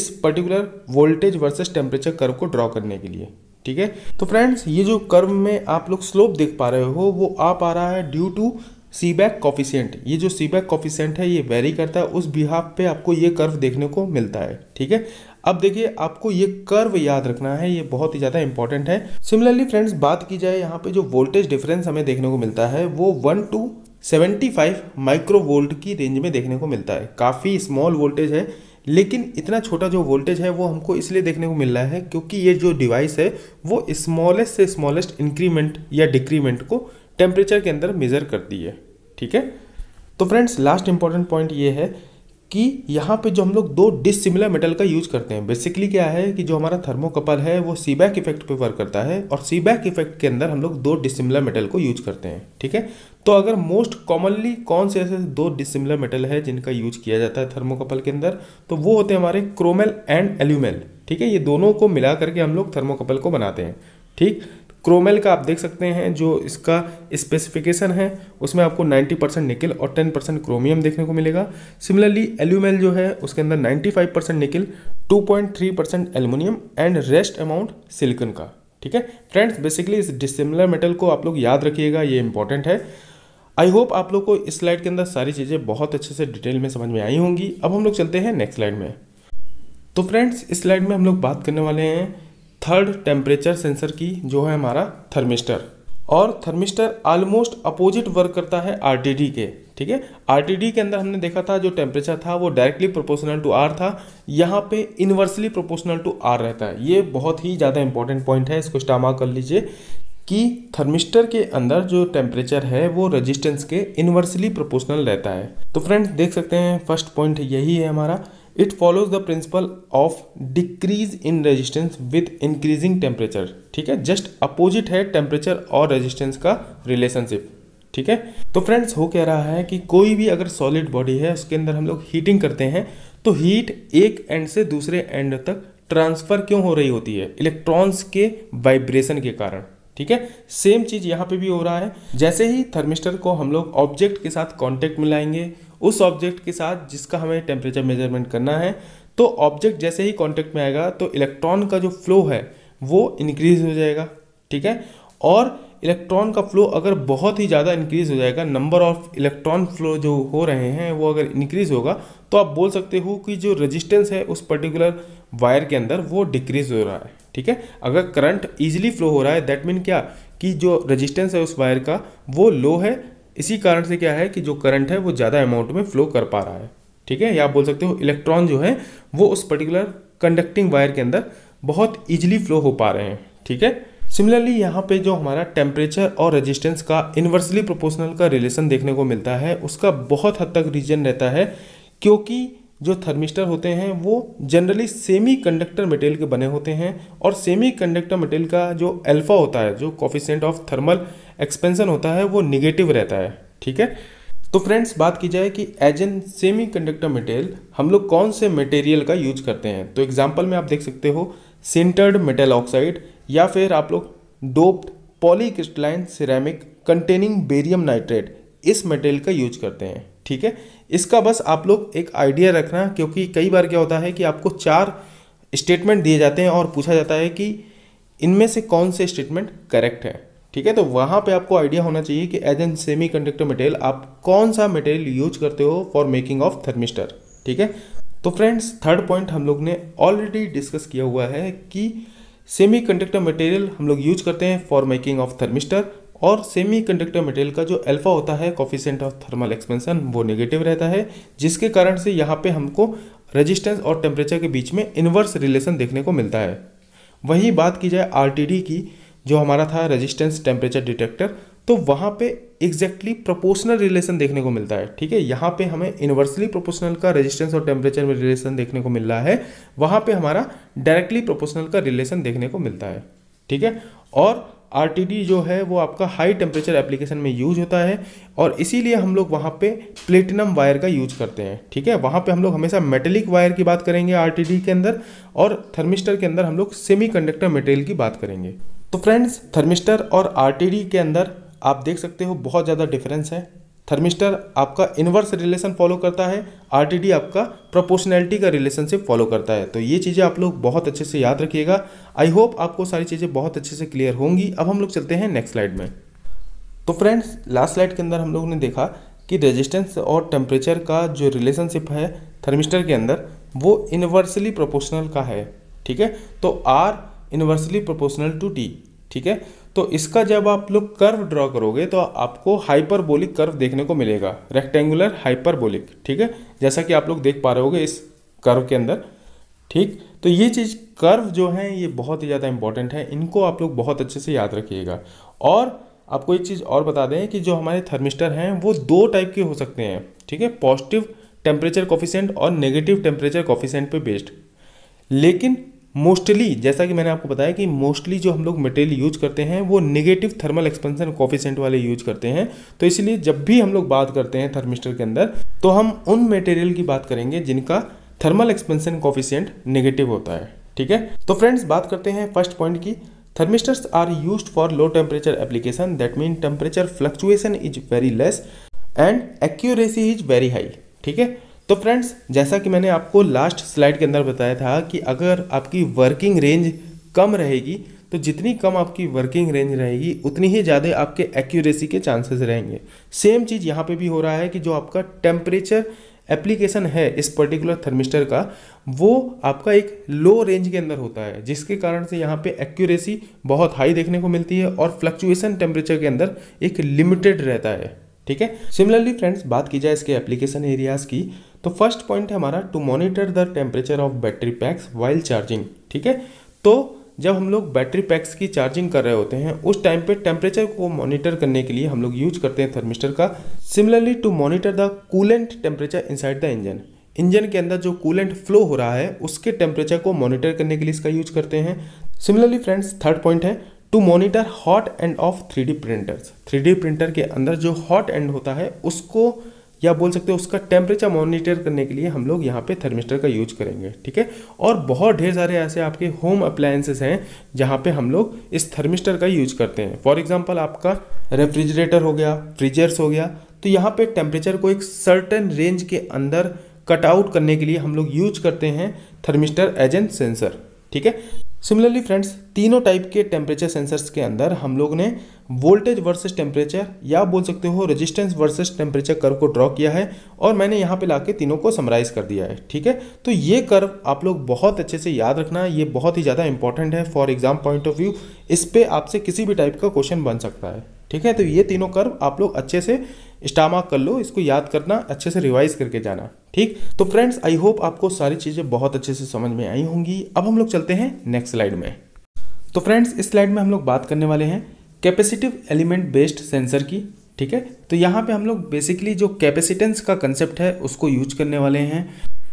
इस particular voltage versus temperature curve को ड्रॉ करने के लिए ठीक है तो फ्रेंड्स ये जो कर्व में आप लोग स्लोप देख पा रहे हो वो आ पा रहा है ड्यू टू सीबैक कॉफिशियंट ये जो सीबैक कॉफिशियंट है ये वेरी करता है उस बिहाफ पे आपको ये कर्व देखने को मिलता है ठीक है अब देखिए आपको ये कर्व याद रखना है ये बहुत ही ज़्यादा इंपॉर्टेंट है सिमिलरली फ्रेंड्स बात की जाए यहाँ पे जो वोल्टेज डिफरेंस हमें देखने को मिलता है वो one to seventy five micro volt की रेंज में देखने को मिलता है काफ़ी स्मॉल वोल्टेज है लेकिन इतना छोटा जो वोल्टेज है वो हमको इसलिए देखने को मिल रहा है क्योंकि ये जो डिवाइस है वो स्मॉलेस्ट से स्मॉलेस्ट इंक्रीमेंट या डिक्रीमेंट को टेम्परेचर के अंदर मेज़र करती है ठीक है तो फ्रेंड्स लास्ट इंपॉर्टेंट पॉइंट ये है कि यहाँ पे जो हम लोग दो डिसिमिलर मेटल का यूज़ करते हैं बेसिकली क्या है कि जो हमारा थर्मोकपल है वो सीबैक इफेक्ट पे वर्क करता है और सीबैक इफेक्ट के अंदर हम लोग दो डिसिमिलर मेटल को यूज करते हैं ठीक है तो अगर मोस्ट कॉमनली कौन से ऐसे दो डिसिमिलर मेटल है जिनका यूज किया जाता है थर्मोकपल के अंदर तो वो होते हैं हमारे क्रोमेल एंड एल्यूमेल ठीक है ये दोनों को मिला करके हम लोग थर्मोकपल को बनाते हैं ठीक क्रोमेल का आप देख सकते हैं जो इसका स्पेसिफिकेशन है उसमें आपको 90 परसेंट निकल और 10 परसेंट क्रोमियम देखने को मिलेगा सिमिलरली एल्यूमेल जो है उसके अंदर 95 percent nickel two percent aluminium and rest amount silicon का ठीक है फ्रेंड्स बेसिकली इस डिसिमिलर मेटल को आप लोग याद रखिएगा ये इंपॉर्टेंट है आई होप आप लोग को इस स्लाइड के अंदर सारी चीज़ें बहुत अच्छे से डिटेल में समझ में आई होंगी अब हम लोग चलते हैं नेक्स्ट स्लाइड में तो फ्रेंड्स इस स्लाइड में हम लोग बात करने वाले हैं थर्ड टेम्परेचर सेंसर की जो है हमारा थर्मिस्टर और थर्मिस्टर ऑलमोस्ट अपोजिट वर्क करता है आर के ठीक है आरटीडी के अंदर हमने देखा था जो टेम्परेचर था वो डायरेक्टली प्रोपोर्शनल टू आर था यहाँ पे इन्वर्सली प्रोपोर्शनल टू आर रहता है ये बहुत ही ज़्यादा इंपॉर्टेंट पॉइंट है इसको स्टामा कर लीजिए कि थर्मिस्टर के अंदर जो टेम्परेचर है वो रजिस्टेंस के इन्वर्सली प्रोपोर्शनल रहता है तो फ्रेंड्स देख सकते हैं फर्स्ट पॉइंट यही है हमारा it follows the principle of decrease in resistance with increasing temperature ठीक है जस्ट अपोजिट है टेम्परेचर और रेजिस्टेंस का रिलेशनशिप ठीक है तो फ्रेंड्स हो कह रहा है कि कोई भी अगर सॉलिड बॉडी है उसके अंदर हम लोग हीटिंग करते हैं तो हीट एक एंड से दूसरे एंड तक ट्रांसफर क्यों हो रही होती है इलेक्ट्रॉन्स के वाइब्रेशन के कारण ठीक है सेम चीज यहाँ पे भी हो रहा है जैसे ही थर्मिस्टर को हम लोग ऑब्जेक्ट के साथ कांटेक्ट मिलाएंगे उस ऑब्जेक्ट के साथ जिसका हमें टेम्परेचर मेजरमेंट करना है तो ऑब्जेक्ट जैसे ही कॉन्टेक्ट में आएगा तो इलेक्ट्रॉन का जो फ्लो है वो इंक्रीज हो जाएगा ठीक है और इलेक्ट्रॉन का फ्लो अगर बहुत ही ज़्यादा इंक्रीज हो जाएगा नंबर ऑफ इलेक्ट्रॉन फ्लो जो हो रहे हैं वो अगर इंक्रीज होगा तो आप बोल सकते हो कि जो रेजिस्टेंस है उस पर्टिकुलर वायर के अंदर वो डिक्रीज हो रहा है ठीक है अगर करंट ईजिली फ्लो हो रहा है दैट मीन क्या कि जो रेजिस्टेंस है उस वायर का वो लो है इसी कारण से क्या है कि जो करंट है वो ज़्यादा अमाउंट में फ्लो कर पा रहा है ठीक है या आप बोल सकते हो इलेक्ट्रॉन जो है वो उस पर्टिकुलर कंडक्टिंग वायर के अंदर बहुत ईजिली फ्लो हो पा रहे हैं ठीक है सिमिलरली यहाँ पे जो हमारा टेम्परेचर और रेजिस्टेंस का इन्वर्सली प्रोपोर्शनल का रिलेशन देखने को मिलता है उसका बहुत हद तक रीजन रहता है क्योंकि जो थर्मिस्टर होते हैं वो जनरली सेमी कंडक्टर मटेरियल के बने होते हैं और सेमी कंडक्टर मटेरियल का जो अल्फ़ा होता है जो कॉफिशेंट ऑफ थर्मल एक्सपेंसन होता है वो निगेटिव रहता है ठीक है तो फ्रेंड्स बात की जाए कि as an semiconductor material हम लोग कौन से मटेरियल का यूज करते हैं तो एग्जाम्पल में आप देख सकते हो सेंटर्ड मेटल ऑक्साइड या फिर आप लोग doped polycrystalline ceramic containing barium nitrate इस मटेरियल का यूज करते हैं ठीक है इसका बस आप लोग एक आइडिया रखना क्योंकि कई बार क्या होता है कि आपको चार स्टेटमेंट दिए जाते हैं और पूछा जाता है कि इनमें से कौन से स्टेटमेंट करेक्ट है ठीक है तो वहाँ पे आपको आइडिया होना चाहिए कि as an semiconductor material आप कौन सा मटेरियल यूज करते हो फॉर मेकिंग ऑफ थर्मिस्टर ठीक है तो फ्रेंड्स थर्ड पॉइंट हम लोग ने ऑलरेडी डिस्कस किया हुआ है कि सेमी कंडक्टर मटेरियल हम लोग यूज करते हैं फॉर मेकिंग ऑफ थर्मिस्टर और सेमी कंडक्टर मटेरियल का जो अल्फा होता है कॉफिशेंट ऑफ थर्मल एक्सपेंशन वो नेगेटिव रहता है जिसके कारण से यहाँ पे हमको रेजिस्टेंस और टेम्परेचर के बीच में इन्वर्स रिलेशन देखने को मिलता है वही बात की जाए आर की जो हमारा था रेजिस्टेंस टेम्परेचर डिटेक्टर तो वहाँ पे एग्जैक्टली प्रोपोर्शनल रिलेशन देखने को मिलता है ठीक है यहाँ पे हमें इन्वर्सली प्रोपोर्शनल का रेजिस्टेंस और टेम्परेचर में रिलेशन देखने को मिल रहा है वहाँ पे हमारा डायरेक्टली प्रोपोर्शनल का रिलेशन देखने को मिलता है ठीक है और आर जो है वो आपका हाई टेम्परेचर एप्लीकेशन में यूज होता है और इसीलिए हम लोग वहाँ पे प्लेटिनम वायर का यूज करते हैं ठीक है वहाँ पे हम लोग हमेशा मेटेलिक वायर की बात करेंगे आर के अंदर और थर्मिस्टर के अंदर हम लोग सेमी कंडक्टर मटेरियल की बात करेंगे तो फ्रेंड्स थर्मिस्टर और आर के अंदर आप देख सकते हो बहुत ज़्यादा डिफरेंस है थर्मिस्टर आपका इन्वर्स रिलेशन फॉलो करता है आरटीडी आपका प्रोपोर्शनैलिटी का रिलेशनशिप फॉलो करता है तो ये चीज़ें आप लोग बहुत अच्छे से याद रखिएगा आई होप आपको सारी चीज़ें बहुत अच्छे से क्लियर होंगी अब हम लोग चलते हैं नेक्स्ट स्लाइड में तो फ्रेंड्स लास्ट स्लाइड के अंदर हम लोग ने देखा कि रेजिस्टेंस और टेम्परेचर का जो रिलेशनशिप है थर्मिस्टर के अंदर वो इन्वर्सली प्रोपोर्शनल का है ठीक है तो R inversely proportional to T ठीक है तो इसका जब आप लोग कर्व ड्रॉ करोगे तो आपको हाइपरबोलिक कर्व देखने को मिलेगा रेक्टेंगुलर हाइपरबोलिक ठीक है जैसा कि आप लोग देख पा रहे होगे इस कर्व के अंदर ठीक तो ये चीज़ कर्व जो है ये बहुत ही ज़्यादा इंपॉर्टेंट है इनको आप लोग बहुत अच्छे से याद रखिएगा और आपको एक चीज़ और बता दें कि जो हमारे थर्मिस्टर हैं वो दो टाइप के हो सकते हैं ठीक है पॉजिटिव टेम्परेचर कॉफिशेंट और नेगेटिव टेम्परेचर कॉफिशेंट पे बेस्ड लेकिन मोस्टली जैसा कि मैंने आपको बताया कि मोस्टली जो हम लोग मटेरियल यूज करते हैं वो नेगेटिव थर्मल एक्सपेंशन कॉफिशेंट वाले यूज करते हैं तो इसलिए जब भी हम लोग बात करते हैं थर्मिस्टर के अंदर तो हम उन मटेरियल की बात करेंगे जिनका थर्मल एक्सपेंशन कॉफिशेंट नेगेटिव होता है ठीक है तो फ्रेंड्स बात करते हैं फर्स्ट पॉइंट की thermistors are use for low temperature application that mean temperature fluctuation is very less and accuracy is very high ठीक है तो फ्रेंड्स जैसा कि मैंने आपको लास्ट स्लाइड के अंदर बताया था कि अगर आपकी वर्किंग रेंज कम रहेगी तो जितनी कम आपकी वर्किंग रेंज रहेगी उतनी ही ज़्यादा आपके एक्यूरेसी के चांसेस रहेंगे सेम चीज़ यहाँ पे भी हो रहा है कि जो आपका टेम्परेचर एप्लीकेशन है इस पर्टिकुलर थर्मिस्टर का वो आपका एक लो रेंज के अंदर होता है जिसके कारण से यहाँ पे एक्यूरेसी बहुत हाई देखने को मिलती है और फ्लक्चुएसन टेम्परेचर के अंदर एक लिमिटेड रहता है ठीक है सिमिलरली फ्रेंड्स बात की जाए इसके एप्लीकेशन एरियाज़ की तो फर्स्ट पॉइंट है हमारा to monitor the temperature of battery packs while charging ठीक है तो जब हम लोग बैटरी पैक्स की चार्जिंग कर रहे होते हैं उस टाइम पे टेम्परेचर को मॉनिटर करने के लिए हम लोग यूज करते हैं थर्मिस्टर का similarly to monitor the coolant temperature inside the engine engine के अंदर जो कूलेंट फ्लो हो रहा है उसके टेम्परेचर को मॉनिटर करने के लिए इसका यूज करते हैं सिमिलरली फ्रेंड्स थर्ड पॉइंट है to monitor hot end of three printers three printer के अंदर जो हॉट एंड होता है उसको या बोल सकते हैं उसका टेम्परेचर मॉनिटर करने के लिए हम लोग यहाँ पे थर्मिस्टर का यूज करेंगे ठीक है और बहुत ढेर सारे ऐसे आपके होम अप्लायंसेस हैं जहाँ पे हम लोग इस थर्मिस्टर का यूज करते हैं फॉर एग्जाम्पल आपका रेफ्रिजरेटर हो गया फ्रीजर्स हो गया तो यहाँ पे टेम्परेचर को एक सर्टन रेंज के अंदर कट आउट करने के लिए हम लोग यूज करते हैं थर्मिस्टर एजेंट सेंसर ठीक है सिमिलरली फ्रेंड्स तीनों टाइप के टेम्परेचर सेंसर्स के अंदर हम लोग ने वोल्टेज वर्सेस टेम्परेचर या बोल सकते हो रेजिस्टेंस वर्सेस टेम्परेचर कर्व को ड्रॉ किया है और मैंने यहाँ पे लाके तीनों को समराइज कर दिया है ठीक है तो ये कर्व आप लोग बहुत अच्छे से याद रखना ये बहुत ही ज़्यादा इंपॉर्टेंट है for exam point of view इस पर आपसे किसी भी टाइप का क्वेश्चन बन सकता है ठीक है तो ये तीनों कर्व आप लोग अच्छे से स्टामा कर लो इसको याद करना अच्छे से रिवाइज करके जाना ठीक तो फ्रेंड्स आई होप आपको सारी चीज़ें बहुत अच्छे से समझ में आई होंगी अब हम लोग चलते हैं नेक्स्ट स्लाइड में तो फ्रेंड्स इस स्लाइड में हम लोग बात करने वाले हैं कैपेसिटिव एलिमेंट बेस्ड सेंसर की ठीक है तो यहाँ पे हम लोग बेसिकली जो कैपेसिटेंस का कंसेप्ट है उसको यूज करने वाले हैं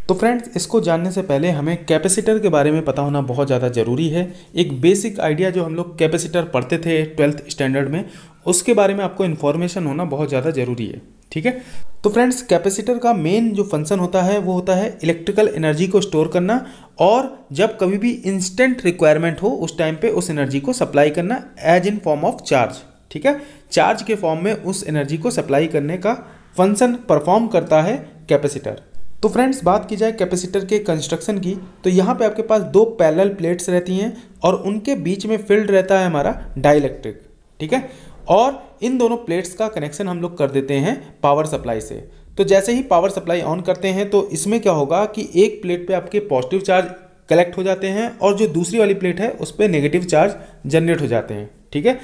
तो फ्रेंड्स इसको जानने से पहले हमें कैपेसिटर के बारे में पता होना बहुत ज़्यादा ज़रूरी है एक बेसिक आइडिया जो हम लोग कैपेसिटर पढ़ते थे ट्वेल्थ स्टैंडर्ड में उसके बारे में आपको इन्फॉर्मेशन होना बहुत ज़्यादा ज़रूरी है ठीक है तो फ्रेंड्स कैपेसिटर का मेन जो फंक्शन होता है वो होता है इलेक्ट्रिकल एनर्जी को स्टोर करना और जब कभी भी इंस्टेंट रिक्वायरमेंट हो उस टाइम पे उस एनर्जी को सप्लाई करना as in form of charge ठीक है चार्ज के फॉर्म में उस एनर्जी को सप्लाई करने का फंक्शन परफॉर्म करता है कैपेसिटर तो फ्रेंड्स बात की जाए कैपेसिटर के कंस्ट्रक्शन की तो यहाँ पर आपके पास दो पैरल प्लेट्स रहती हैं और उनके बीच में फील्ड रहता है हमारा डाइलेक्ट्रिक ठीक है और इन दोनों प्लेट्स का कनेक्शन हम लोग कर देते हैं पावर सप्लाई से तो जैसे ही पावर सप्लाई ऑन करते हैं तो इसमें क्या होगा कि एक प्लेट पे आपके पॉजिटिव चार्ज कलेक्ट हो जाते हैं और जो दूसरी वाली प्लेट है उस पर नेगेटिव चार्ज जनरेट हो जाते हैं ठीक है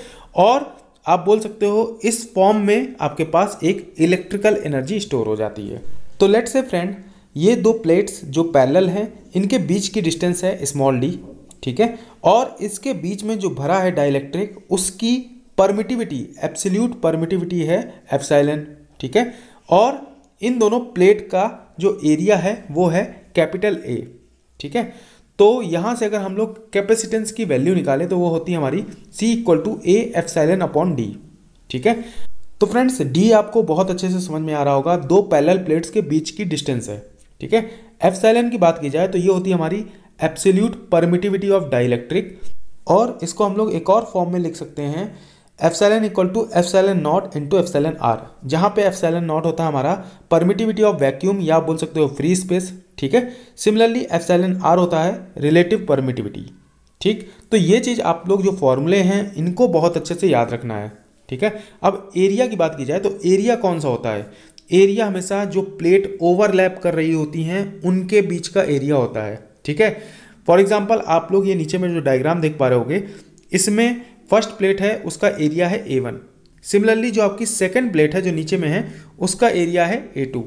और आप बोल सकते हो इस फॉर्म में आपके पास एक इलेक्ट्रिकल एनर्जी स्टोर हो जाती है तो लेट्स से फ्रेंड ये दो प्लेट्स जो पैरल हैं इनके बीच की डिस्टेंस है स्मॉल डी ठीक है और इसके बीच में जो भरा है डाइलेक्ट्रिक उसकी परमिटिविटी एब्सोल्यूट परमिटिविटी है एप्साइलन ठीक है और इन दोनों प्लेट का जो एरिया है वो है कैपिटल ए ठीक है तो यहाँ से अगर हम लोग कैपेसिटेंस की वैल्यू निकालें तो वो होती है हमारी C equal to A epsilon upon D ठीक है तो फ्रेंड्स डी आपको बहुत अच्छे से समझ में आ रहा होगा दो पैरेलल प्लेट्स के बीच की डिस्टेंस है ठीक है एफ साइलन की बात की जाए तो ये होती है हमारी एब्सोल्यूट परमिटिविटी ऑफ डाइलेक्ट्रिक और इसको हम लोग एक और फॉर्म में लिख सकते हैं epsilon equal to epsilon nought into epsilon R जहाँ पे एफसेलन नॉट होता है हमारा परमिटिविटी ऑफ वैक्यूम या बोल सकते हो फ्री स्पेस ठीक है सिमिलरली एफसेलन आर होता है रिलेटिव परमिटिविटी ठीक तो ये चीज़ आप लोग जो फॉर्मूले हैं इनको बहुत अच्छे से याद रखना है ठीक है अब एरिया की बात की जाए तो एरिया कौन सा होता है एरिया हमेशा जो प्लेट ओवरलैप कर रही होती हैं उनके बीच का एरिया होता है ठीक है फॉर एग्जाम्पल आप लोग ये नीचे में जो डायग्राम देख पा रहे होगे इसमें फर्स्ट प्लेट है उसका एरिया है ए वन सिमिलरली जो आपकी सेकेंड प्लेट है जो नीचे में है उसका एरिया है ए टू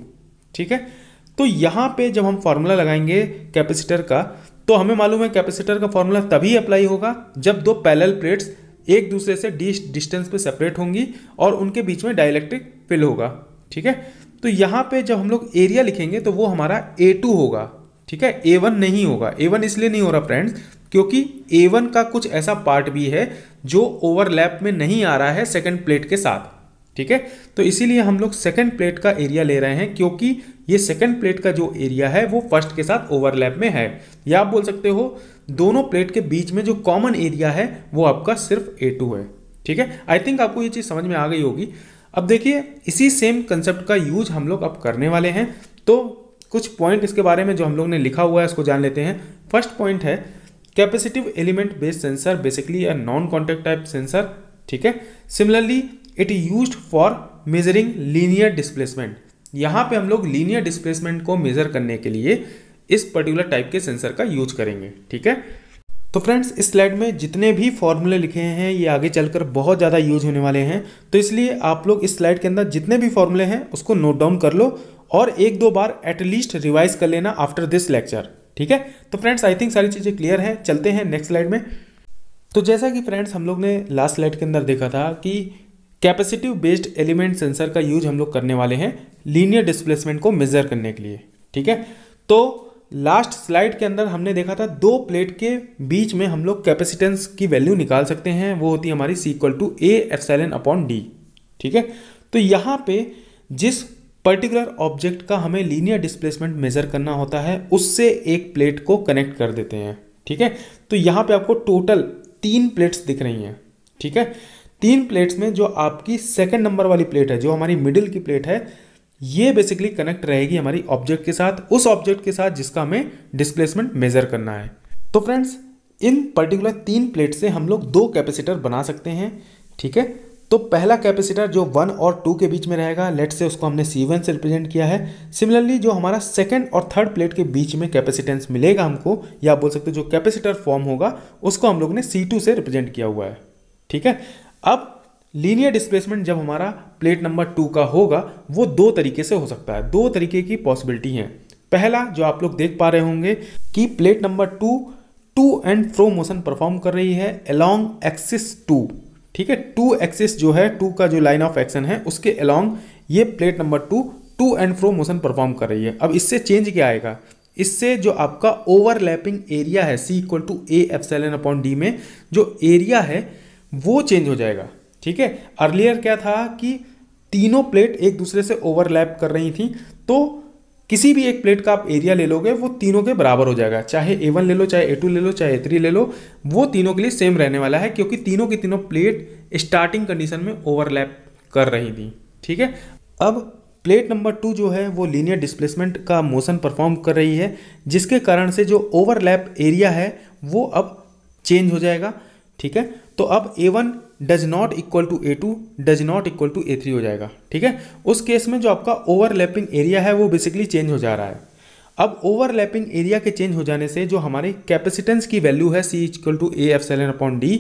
ठीक है तो यहाँ पे जब हम फार्मूला लगाएंगे कैपेसिटर का तो हमें मालूम है कैपेसिटर का फॉर्मूला तभी अप्लाई होगा जब दो पैरेलल प्लेट्स एक दूसरे से डिस्टेंस पे सेपरेट होंगी और उनके बीच में डाइलेक्ट्रिक फिल होगा ठीक है तो यहाँ पे जब हम लोग एरिया लिखेंगे तो वो हमारा ए टू होगा ठीक है ए वन नहीं होगा ए वन इसलिए नहीं हो रहा फ्रेंड्स क्योंकि ए वन का कुछ ऐसा पार्ट भी है जो ओवरलैप में नहीं आ रहा है सेकेंड प्लेट के साथ ठीक है तो इसीलिए हम लोग सेकेंड प्लेट का एरिया ले रहे हैं क्योंकि ये सेकेंड प्लेट का जो एरिया है वो फर्स्ट के साथ ओवरलैप में है या आप बोल सकते हो दोनों प्लेट के बीच में जो कॉमन एरिया है वो आपका सिर्फ ए टू है ठीक है आई थिंक आपको ये चीज़ समझ में आ गई होगी अब देखिए इसी सेम कंसेप्ट का यूज हम लोग अब करने वाले हैं तो कुछ पॉइंट इसके बारे में जो हम लोग ने लिखा हुआ है उसको जान लेते हैं फर्स्ट पॉइंट है capacitive element based sensor basically a non contact type sensor ठीक है similarly it use for measuring linear displacement यहां पे हम लोग लीनियर डिस्प्लेसमेंट को मेजर करने के लिए इस पर्टिकुलर टाइप के सेंसर का यूज करेंगे ठीक है तो फ्रेंड्स इस स्लाइड में जितने भी फॉर्मूले लिखे हैं ये आगे चलकर बहुत ज़्यादा यूज होने वाले हैं तो इसलिए आप लोग इस स्लाइड के अंदर जितने भी फॉर्मूले हैं उसको नोट डाउन कर लो और एक दो बार एटलीस्ट रिवाइज कर लेना आफ्टर दिस लेक्चर ठीक है तो फ्रेंड्स आई थिंक सारी चीज़ें क्लियर हैं चलते हैं नेक्स्ट स्लाइड में तो जैसा कि फ्रेंड्स हम लोग ने लास्ट स्लाइड के अंदर देखा था कि कैपेसिटिव बेस्ड एलिमेंट सेंसर का यूज हम लोग करने वाले हैं लीनियर डिस्प्लेसमेंट को मेजर करने के लिए ठीक है तो लास्ट स्लाइड के अंदर हमने देखा था दो प्लेट के बीच में हम लोग कैपेसिटेंस की वैल्यू निकाल सकते हैं वो होती है हमारी C equal to A epsilon upon D ठीक है तो यहाँ पे जिस पर्टिकुलर ऑब्जेक्ट का हमें लीनियर डिस्प्लेसमेंट मेजर करना होता है उससे एक प्लेट को कनेक्ट कर देते हैं ठीक है तो यहाँ पे आपको टोटल तीन प्लेट्स दिख रही हैं ठीक है तीन प्लेट्स में जो आपकी सेकंड नंबर वाली प्लेट है जो हमारी मिडिल की प्लेट है ये बेसिकली कनेक्ट रहेगी हमारी ऑब्जेक्ट के साथ उस ऑब्जेक्ट के साथ जिसका हमें डिस्प्लेसमेंट मेजर करना है तो फ्रेंड्स इन पर्टिकुलर तीन प्लेट से हम लोग दो कैपेसिटर बना सकते हैं ठीक है तो पहला कैपेसिटर जो वन और टू के बीच में रहेगा लेट से उसको हमने सी वन से रिप्रेजेंट किया है सिमिलरली जो हमारा सेकेंड और थर्ड प्लेट के बीच में कैपेसिटेंस मिलेगा हमको या बोल सकते जो कैपेसिटर फॉर्म होगा उसको हम लोग ने सी टू से रिप्रेजेंट किया हुआ है ठीक है अब लीनियर डिस्प्लेसमेंट जब हमारा प्लेट नंबर टू का होगा वो दो तरीके से हो सकता है दो तरीके की पॉसिबिलिटी है पहला जो आप लोग देख पा रहे होंगे कि plate number two to and fro motion perform कर रही है अलोंग एक्सिस टू ठीक है टू एक्सिस जो है टू का जो लाइन ऑफ एक्शन है उसके अलॉन्ग ये plate number two to and fro motion perform कर रही है अब इससे चेंज क्या आएगा इससे जो आपका ओवरलैपिंग एरिया है C equal to A epsilon upon D में जो एरिया है वो चेंज हो जाएगा ठीक है अर्लियर क्या था कि तीनों प्लेट एक दूसरे से ओवरलैप कर रही थी तो किसी भी एक प्लेट का आप एरिया ले लोगे वो तीनों के बराबर हो जाएगा चाहे ए वन ले लो चाहे ए टू ले लो चाहे ए थ्री ले लो वो तीनों के लिए सेम रहने वाला है क्योंकि तीनों की तीनों प्लेट स्टार्टिंग कंडीशन में ओवरलैप कर रही थी ठीक है अब प्लेट नंबर टू जो है वो लीनियर डिस्प्लेसमेंट का मोशन परफॉर्म कर रही है जिसके कारण से जो ओवरलैप एरिया है वो अब चेंज हो जाएगा ठीक है तो अब A one does not equal to A two does not equal to A three हो जाएगा ठीक है उस केस में जो आपका ओवरलैपिंग एरिया है वो बेसिकली चेंज हो जा रहा है अब ओवरलैपिंग एरिया के चेंज हो जाने से जो हमारे कैपेसिटेंस की वैल्यू है C equal to A epsilon upon D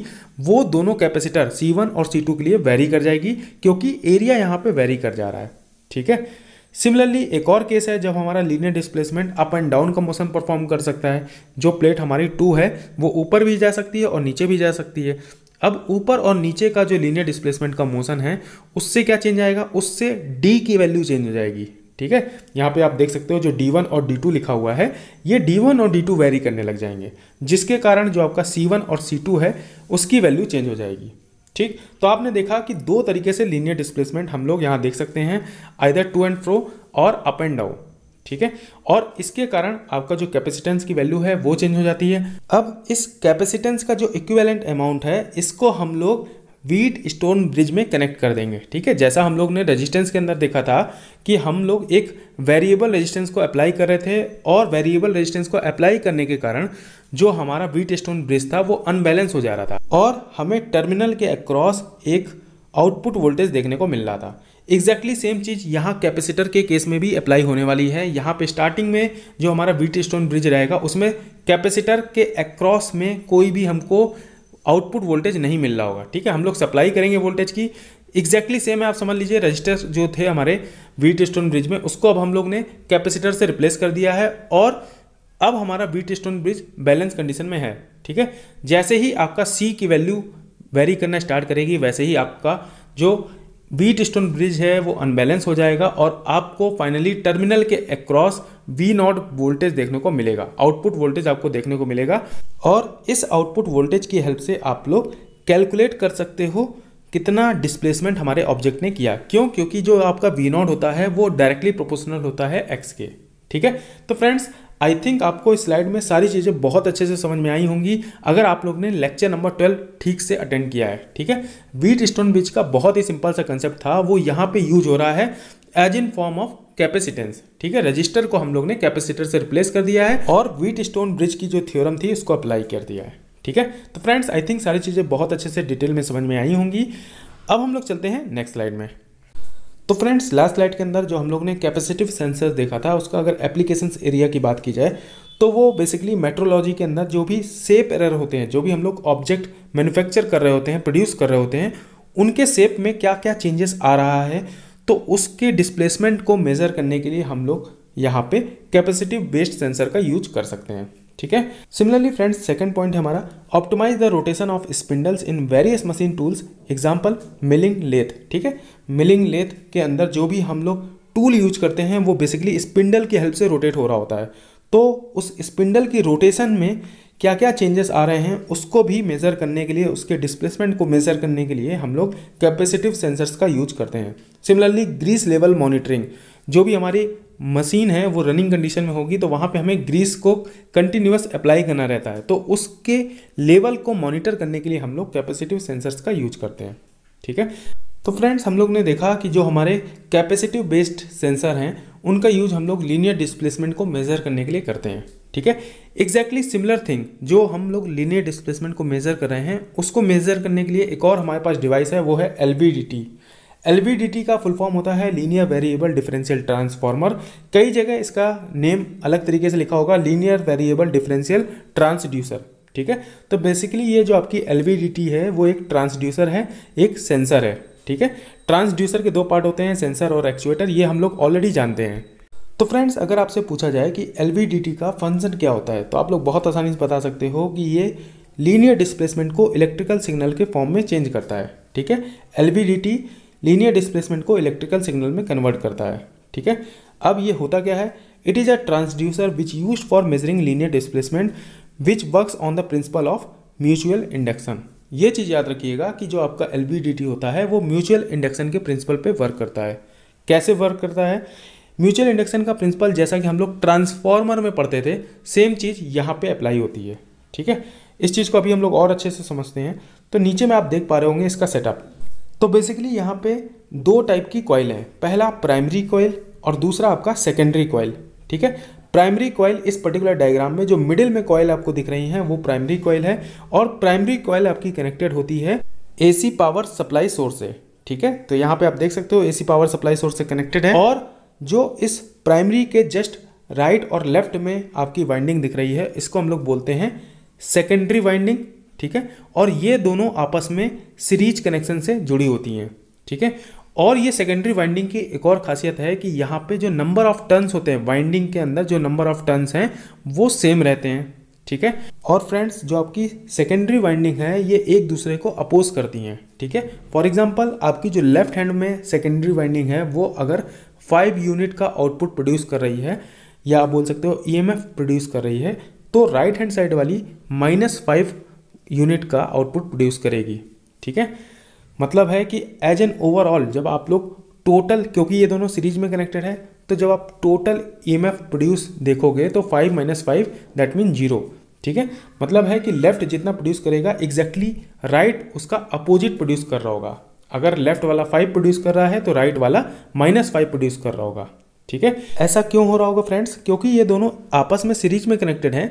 वो दोनों कैपेसिटर सी वन और सी टू के लिए वेरी कर जाएगी क्योंकि एरिया यहाँ पे वेरी कर जा रहा है ठीक है सिमिलरली एक और केस है जब हमारा linear displacement up and down का मोशन परफॉर्म कर सकता है जो प्लेट हमारी टू है वो ऊपर भी जा सकती है और नीचे भी जा सकती है अब ऊपर और नीचे का जो लीनियर डिस्प्लेसमेंट का मोशन है उससे क्या चेंज आएगा उससे डी की वैल्यू चेंज हो जाएगी ठीक है यहाँ पे आप देख सकते हो जो D1 और D2 लिखा हुआ है ये D1 और D2 वेरी करने लग जाएंगे जिसके कारण जो आपका C1 और C2 है उसकी वैल्यू चेंज हो जाएगी ठीक तो आपने देखा कि दो तरीके से लीनियर डिस्प्लेसमेंट हम लोग यहाँ देख सकते हैं आइदर टू एंड फ्रो और अप एंड डाउन ठीक है और इसके कारण आपका जो कैपेसिटेंस की वैल्यू है वो चेंज हो जाती है अब इस कैपेसिटेंस का जो इक्विवेलेंट अमाउंट है इसको हम लोग वीट स्टोन ब्रिज में कनेक्ट कर देंगे ठीक है जैसा हम लोग ने रेजिस्टेंस के अंदर देखा था कि हम लोग एक वेरिएबल रेजिस्टेंस को अप्लाई कर रहे थे और वेरिएबल रेजिस्टेंस को अप्लाई करने के कारण जो हमारा वीट स्टोन ब्रिज था वो अनबैलेंस हो जा रहा था और हमें टर्मिनल के अक्रॉस एक आउटपुट वोल्टेज देखने को मिल रहा था एग्जैक्टली सेम चीज़ यहाँ कैपेसिटर के केस में भी अप्लाई होने वाली है यहाँ पे स्टार्टिंग में जो हमारा वीट स्टोन ब्रिज रहेगा उसमें कैपेसिटर के अक्रॉस में कोई भी हमको आउटपुट वोल्टेज नहीं मिल रहा होगा ठीक है हम लोग सप्लाई करेंगे वोल्टेज की एग्जैक्टली exactly सेम है आप समझ लीजिए रजिस्टर जो थे हमारे वीट स्टोन ब्रिज में उसको अब हम लोग ने कैपेसिटर से रिप्लेस कर दिया है और अब हमारा Wheatstone bridge balance condition में है ठीक है जैसे ही आपका सी की वैल्यू वेरी करना स्टार्ट करेगी वैसे ही आपका जो बीट स्टोन ब्रिज है वो अनबैलेंस हो जाएगा और आपको फाइनली टर्मिनल के अक्रॉस वी नॉट वोल्टेज देखने को मिलेगा आउटपुट वोल्टेज आपको देखने को मिलेगा और इस आउटपुट वोल्टेज की हेल्प से आप लोग कैलकुलेट कर सकते हो कितना डिस्प्लेसमेंट हमारे ऑब्जेक्ट ने किया क्यों क्योंकि जो आपका वी नॉट होता है वो डायरेक्टली प्रोपोर्शनल होता है एक्स के ठीक है तो फ्रेंड्स आई थिंक आपको इस स्लाइड में सारी चीज़ें बहुत अच्छे से समझ में आई होंगी अगर आप लोग ने लेक्चर नंबर ट्वेल्व ठीक से अटेंड किया है ठीक है वीट स्टोन बीच का बहुत ही सिंपल सा कंसेप्ट था वो यहाँ पे यूज हो रहा है as in form of capacitance ठीक है रजिस्टर को हम लोग ने कैपेसिटर से रिप्लेस कर दिया है और व्हीट स्टोन ब्रिज की जो थ्योरम थी उसको अप्लाई कर दिया है ठीक है तो फ्रेंड्स आई थिंक सारी चीज़ें बहुत अच्छे से डिटेल में समझ में आई होंगी अब हम लोग चलते हैं नेक्स्ट स्लाइड में तो फ्रेंड्स लास्ट स्लाइड के अंदर जो हम लोग ने कैपेसिटिव सेंसर देखा था उसका अगर एप्लीकेशन एरिया की बात की जाए तो वो बेसिकली मेट्रोलॉजी के अंदर जो भी सेप एरर होते हैं जो भी हम लोग ऑब्जेक्ट मैन्युफैक्चर कर रहे होते हैं प्रोड्यूस कर रहे होते हैं उनके सेप में क्या क्या चेंजेस आ रहा है तो उसके डिस्प्लेसमेंट को मेज़र करने के लिए हम लोग यहाँ पे कैपेसिटिव बेस्ड सेंसर का यूज कर सकते हैं ठीक है सिमिलरली फ्रेंड्स सेकंड पॉइंट है हमारा optimize the rotation of spindles in various machine tools example milling lathe ठीक है मिलिंग लेथ के अंदर जो भी हम लोग टूल यूज करते हैं वो बेसिकली स्पिंडल की हेल्प से रोटेट हो रहा होता है तो उस स्पिंडल की रोटेशन में क्या क्या चेंजेस आ रहे हैं उसको भी मेज़र करने के लिए उसके डिस्प्लेसमेंट को मेज़र करने के लिए हम लोग कैपेसिटिव सेंसर्स का यूज करते हैं सिमिलरली ग्रीस लेवल मॉनिटरिंग जो भी हमारी मशीन है वो रनिंग कंडीशन में होगी तो वहाँ पे हमें ग्रीस को कंटिन्यूस अप्लाई करना रहता है तो उसके लेवल को मॉनिटर करने के लिए हम लोग कैपेसिटिव सेंसर्स का यूज करते हैं ठीक है तो फ्रेंड्स हम लोग ने देखा कि जो हमारे कैपेसिटिव बेस्ड सेंसर हैं उनका यूज हम लोग लीनियर डिस्प्लेसमेंट को मेज़र करने के लिए करते हैं ठीक है एग्जैक्टली सिमिलर थिंग जो हम लोग लीनियर डिस्प्लेसमेंट को मेज़र कर रहे हैं उसको मेज़र करने के लिए एक और हमारे पास डिवाइस है वो है एल एल का फुल फॉर्म होता है लीनियर वेरिएबल डिफरेंशियल ट्रांसफॉर्मर कई जगह इसका नेम अलग तरीके से लिखा होगा लीनियर वेरिएबल डिफरेंशियल ट्रांसड्यूसर ठीक है तो बेसिकली ये जो आपकी एल है वो एक ट्रांसड्यूसर है एक सेंसर है ठीक है ट्रांसड्यूसर के दो पार्ट होते हैं सेंसर और एक्चुएटर ये हम लोग ऑलरेडी जानते हैं तो फ्रेंड्स अगर आपसे पूछा जाए कि एल का फंक्शन क्या होता है तो आप लोग बहुत आसानी से बता सकते हो कि ये लीनियर डिस्प्लेसमेंट को इलेक्ट्रिकल सिग्नल के फॉर्म में चेंज करता है ठीक है एल लीनियर डिस्प्लेसमेंट को इलेक्ट्रिकल सिग्नल में कन्वर्ट करता है ठीक है अब ये होता क्या है it is a transducer which use for measuring linear displacement which work on the principle of mutual induction ये चीज़ याद रखिएगा कि जो आपका एल होता है वो म्यूचुअल इंडक्शन के प्रिंसिपल पे वर्क करता है कैसे वर्क करता है म्यूचुअल इंडक्शन का प्रिंसिपल जैसा कि हम लोग ट्रांसफॉर्मर में पढ़ते थे सेम चीज़ यहाँ पे अप्लाई होती है ठीक है इस चीज़ को अभी हम लोग और अच्छे से समझते हैं तो नीचे में आप देख पा रहे होंगे इसका सेटअप तो बेसिकली यहाँ पे दो टाइप की कॉयल है पहला प्राइमरी कॉयल और दूसरा आपका सेकेंडरी कॉयल ठीक है प्राइमरी कॉयल इस पर्टिकुलर डायग्राम में जो मिडिल में कॉयल आपको दिख रही हैं वो प्राइमरी कॉयल है और प्राइमरी कॉयल आपकी कनेक्टेड होती है एसी पावर सप्लाई सोर्स से ठीक है तो यहाँ पे आप देख सकते हो एसी पावर सप्लाई सोर्स से कनेक्टेड है और जो इस प्राइमरी के जस्ट राइट और लेफ्ट में आपकी वाइंडिंग दिख रही है इसको हम लोग बोलते हैं सेकेंडरी वाइंडिंग ठीक है और ये दोनों आपस में सीरीज कनेक्शन से जुड़ी होती हैं ठीक है और ये सेकेंडरी वाइंडिंग की एक और खासियत है कि यहाँ पे जो नंबर ऑफ टर्न्स होते हैं वाइंडिंग के अंदर जो नंबर ऑफ टर्न्स हैं वो सेम रहते हैं ठीक है और फ्रेंड्स जो आपकी सेकेंडरी वाइंडिंग है ये एक दूसरे को अपोज करती हैं ठीक है फॉर एग्जाम्पल आपकी जो लेफ्ट हैंड में सेकेंडरी वाइंडिंग है वो अगर फाइव यूनिट का आउटपुट प्रोड्यूस कर रही है या आप बोल सकते हो ई e प्रोड्यूस कर रही है तो राइट हैंड साइड वाली माइनस फाइव यूनिट का आउटपुट प्रोड्यूस करेगी ठीक है मतलब है कि एज एन ओवरऑल जब आप लोग टोटल क्योंकि ये दोनों सीरीज में कनेक्टेड है तो जब आप टोटल ई प्रोड्यूस देखोगे तो five minus five that mean zero ठीक है मतलब है कि लेफ्ट जितना प्रोड्यूस करेगा एग्जैक्टली exactly राइट right उसका अपोजिट प्रोड्यूस कर रहा होगा अगर लेफ्ट वाला फाइव प्रोड्यूस कर रहा है तो राइट वाला माइनस फाइव प्रोड्यूस कर रहा होगा ठीक है ऐसा क्यों हो रहा होगा फ्रेंड्स क्योंकि ये दोनों आपस में सीरीज में कनेक्टेड हैं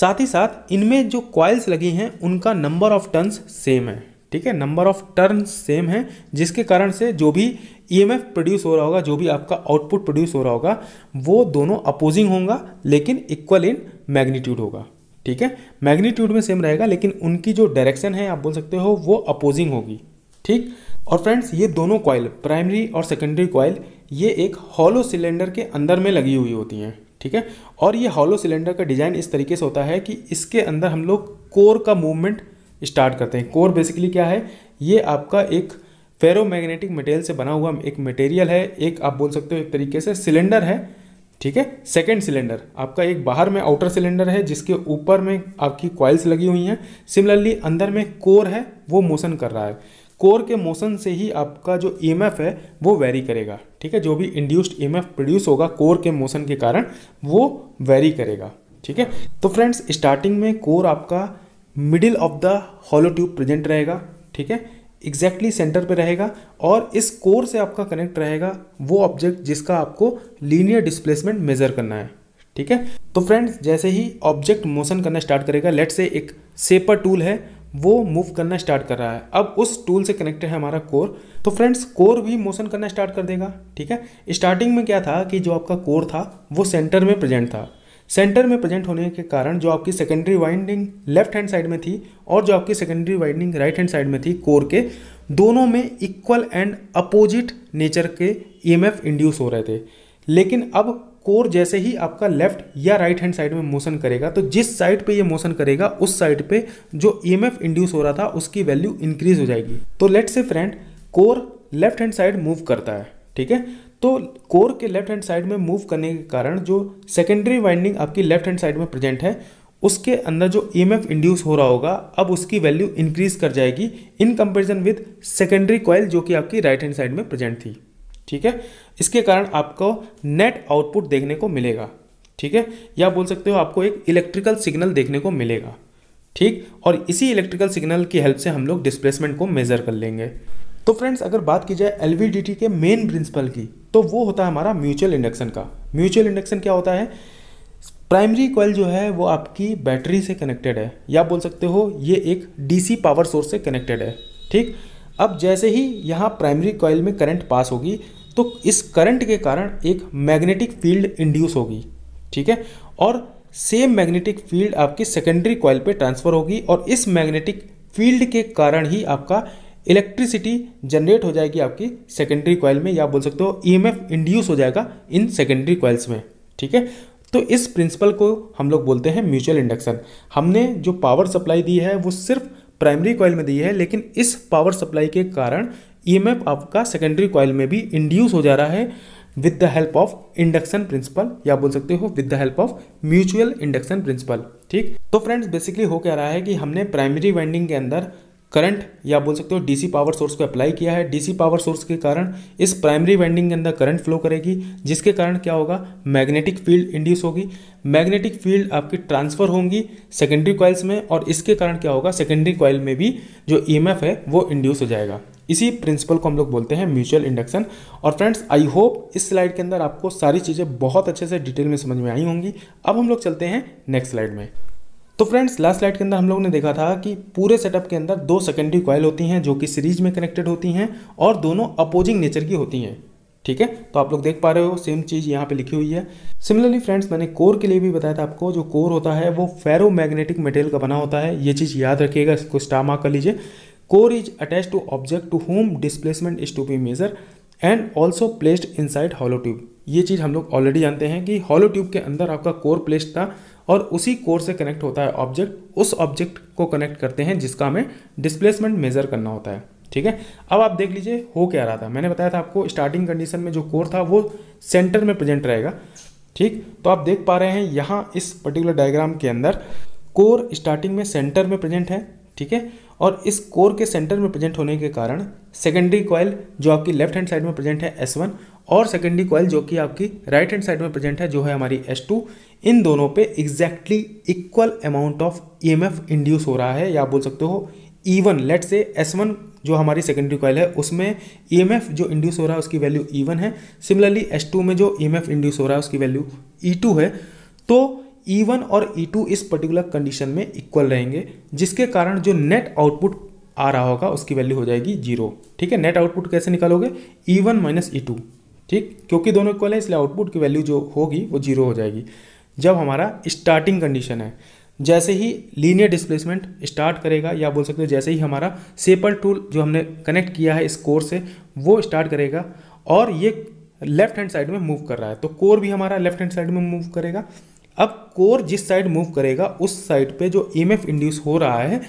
साथ ही साथ इनमें जो क्वाइल्स लगी हैं उनका नंबर ऑफ टर्न्स सेम है ठीक है नंबर ऑफ टर्न सेम है जिसके कारण से जो भी ईएमएफ e प्रोड्यूस हो रहा होगा जो भी आपका आउटपुट प्रोड्यूस हो रहा होगा वो दोनों अपोजिंग होगा लेकिन इक्वल इन मैग्नीट्यूड होगा ठीक है मैग्नीट्यूड में सेम रहेगा लेकिन उनकी जो डायरेक्शन है आप बोल सकते हो वो अपोजिंग होगी ठीक और फ्रेंड्स ये दोनों कॉयल प्राइमरी और सेकेंडरी कॉयल ये एक हॉलो सिलेंडर के अंदर में लगी हुई होती हैं ठीक है और ये हॉलो सिलेंडर का डिज़ाइन इस तरीके से होता है कि इसके अंदर हम लोग कोर का मूवमेंट स्टार्ट करते हैं कोर बेसिकली क्या है ये आपका एक फेरोमैग्नेटिक मटेरियल से बना हुआ एक मटेरियल है एक आप बोल सकते हो एक तरीके से सिलेंडर है ठीक है सेकेंड सिलेंडर आपका एक बाहर में आउटर सिलेंडर है जिसके ऊपर में आपकी कॉइल्स लगी हुई हैं सिमिलरली अंदर में कोर है वो मोशन कर रहा है कोर के मोशन से ही आपका जो ई e है वो वेरी करेगा ठीक है जो भी इंड्यूस्ड ई प्रोड्यूस होगा कोर के मोशन के कारण वो वेरी करेगा ठीक है तो फ्रेंड्स स्टार्टिंग में कोर आपका middle of the hollow tube present रहेगा ठीक है एग्जैक्टली सेंटर पे रहेगा और इस कोर से आपका कनेक्ट रहेगा वो ऑब्जेक्ट जिसका आपको लीनियर डिस्प्लेसमेंट मेजर करना है ठीक है तो फ्रेंड्स जैसे ही ऑब्जेक्ट मोशन करना स्टार्ट करेगा लेट से एक सेपर टूल है वो मूव करना स्टार्ट कर रहा है अब उस टूल से कनेक्टेड है हमारा कोर तो फ्रेंड्स कोर भी मोशन करना स्टार्ट कर देगा ठीक है स्टार्टिंग में क्या था कि जो आपका कोर था वो सेंटर में प्रेजेंट था सेंटर में प्रेजेंट होने के कारण जो आपकी secondary winding left hand side में थी और जो आपकी secondary winding right hand side में थी कोर के दोनों में इक्वल एंड अपोजिट नेचर के ई e इंड्यूस हो रहे थे लेकिन अब कोर जैसे ही आपका लेफ्ट या राइट हैंड साइड में मोशन करेगा तो जिस साइड पे ये मोशन करेगा उस साइड पे जो ई e इंड्यूस हो रहा था उसकी वैल्यू इंक्रीज हो जाएगी तो let's say friend core left hand side move करता है ठीक है तो कोर के लेफ्ट हैंड साइड में मूव करने के कारण जो सेकेंडरी वाइंडिंग आपकी लेफ्ट हैंड साइड में प्रेजेंट है उसके अंदर जो ई e इंड्यूस हो रहा होगा अब उसकी वैल्यू इंक्रीज कर जाएगी in comparison with secondary coil जो कि आपकी राइट हैंड साइड में प्रेजेंट थी ठीक है इसके कारण आपको नेट आउटपुट देखने को मिलेगा ठीक है या बोल सकते हो आपको एक इलेक्ट्रिकल सिग्नल देखने को मिलेगा ठीक और इसी इलेक्ट्रिकल सिग्नल की हेल्प से हम लोग डिस्प्लेसमेंट को मेज़र कर लेंगे तो फ्रेंड्स अगर बात की जाए एल के मेन प्रिंसिपल की तो वो होता है हमारा म्यूचुअल इंडक्शन का म्यूचुअल इंडक्शन क्या होता है प्राइमरी कॉयल जो है वो आपकी बैटरी से कनेक्टेड है या बोल सकते हो ये एक डीसी पावर सोर्स से कनेक्टेड है ठीक अब जैसे ही यहाँ प्राइमरी कॉयल में करंट पास होगी तो इस करंट के कारण एक मैग्नेटिक फील्ड इंड्यूस होगी ठीक है और सेम मैग्नेटिक फील्ड आपकी सेकेंडरी कॉयल पे ट्रांसफ़र होगी और इस मैग्नेटिक फील्ड के कारण ही आपका इलेक्ट्रिसिटी जनरेट हो जाएगी आपकी सेकेंडरी कॉयल में या बोल सकते हो ईएमएफ e इंड्यूस हो जाएगा इन सेकेंडरी कॉयल्स में ठीक है तो इस प्रिंसिपल को हम लोग बोलते हैं म्यूचुअल इंडक्शन हमने जो पावर सप्लाई दी है वो सिर्फ प्राइमरी कॉयल में दी है लेकिन इस पावर सप्लाई के कारण एफ e आपका सेकेंडरी कॉयल में भी इंड्यूस हो जा रहा है with the help of induction principle या बोल सकते हो with the help of mutual induction principle ठीक तो फ्रेंड्स बेसिकली हो क्या रहा है कि हमने प्राइमरी वाइंडिंग के अंदर करंट या बोल सकते हो डीसी पावर सोर्स को अप्लाई किया है डीसी पावर सोर्स के कारण इस प्राइमरी वाइंडिंग के अंदर करंट फ्लो करेगी जिसके कारण क्या होगा मैग्नेटिक फील्ड इंड्यूस होगी मैग्नेटिक फील्ड आपकी ट्रांसफर होंगी सेकेंडरी कॉइल्स में और इसके कारण क्या होगा सेकेंडरी कॉइल में भी जो ई e है वो इंड्यूस हो जाएगा इसी प्रिंसिपल को हम लोग बोलते हैं म्यूचुअल इंडक्शन और फ्रेंड्स आई होप इस स्लाइड के अंदर आपको सारी चीज़ें बहुत अच्छे से डिटेल में समझ में आई होंगी अब हम लोग चलते हैं नेक्स्ट स्लाइड में तो फ्रेंड्स लास्ट स्लाइड के अंदर हम लोग ने देखा था कि पूरे सेटअप के अंदर दो सेकेंडरी कॉयल होती हैं जो कि सीरीज में कनेक्टेड होती हैं और दोनों अपोजिंग नेचर की होती हैं ठीक है तो आप लोग देख पा रहे हो सेम चीज़ यहाँ पे लिखी हुई है सिमिलरली फ्रेंड्स मैंने कोर के लिए भी बताया था आपको जो कोर होता है वो फेरो मैग्नेटिक मटेरियल का बना होता है ये चीज़ याद रखिएगा इसको स्टार मार्क कर लीजिए core is attach to object to whom displacement is to be measure and also placed inside hollow tube ये चीज़ हम लोग ऑलरेडी जानते हैं कि हॉलो ट्यूब के अंदर आपका कोर प्लेस्ड था और उसी कोर से कनेक्ट होता है ऑब्जेक्ट उस ऑब्जेक्ट को कनेक्ट करते हैं जिसका हमें डिस्प्लेसमेंट मेजर करना होता है ठीक है अब आप देख लीजिए हो क्या रहा था मैंने बताया था आपको स्टार्टिंग कंडीशन में जो कोर था वो सेंटर में प्रेजेंट रहेगा ठीक तो आप देख पा रहे हैं यहाँ इस पर्टिकुलर डायग्राम के अंदर कोर स्टार्टिंग में सेंटर में प्रेजेंट है ठीक है और इस कोर के सेंटर में प्रेजेंट होने के कारण सेकेंडरी कॉयल जो आपकी लेफ्ट हैंड साइड में प्रेजेंट है एस और सेकेंडरी कॉयल जो कि आपकी राइट हैंड साइड में प्रेजेंट है जो है हमारी एस इन दोनों पे exactly equal amount of EMF induce हो रहा है या बोल सकते हो even let's say S one जो हमारी सेकेंडरी कॉयल है उसमें ईएमएफ e जो इंड्यूस हो रहा है उसकी वैल्यू ई वन है सिमिलरली एस टू में जो ईएमएफ e इंड्यूस हो रहा है उसकी वैल्यू ई टू है तो ई e वन और ई टू इस पर्टिकुलर कंडीशन में इक्वल रहेंगे जिसके कारण जो नेट आउटपुट आ रहा होगा उसकी वैल्यू हो जाएगी जीरो ठीक है नेट आउटपुट कैसे निकालोगे E one minus E two ठीक क्योंकि दोनों इक्वल है इसलिए आउटपुट की वैल्यू जो होगी वो जीरो हो जाएगी जब हमारा स्टार्टिंग कंडीशन है जैसे ही लीनियर डिस्प्लेसमेंट स्टार्ट करेगा या बोल सकते हो जैसे ही हमारा सेपल टूल जो हमने कनेक्ट किया है इस कोर से वो स्टार्ट करेगा और ये लेफ्ट हैंड साइड में मूव कर रहा है तो कोर भी हमारा लेफ्ट हैंड साइड में मूव करेगा अब कोर जिस साइड मूव करेगा उस साइड पे जो ई इंड्यूस हो रहा है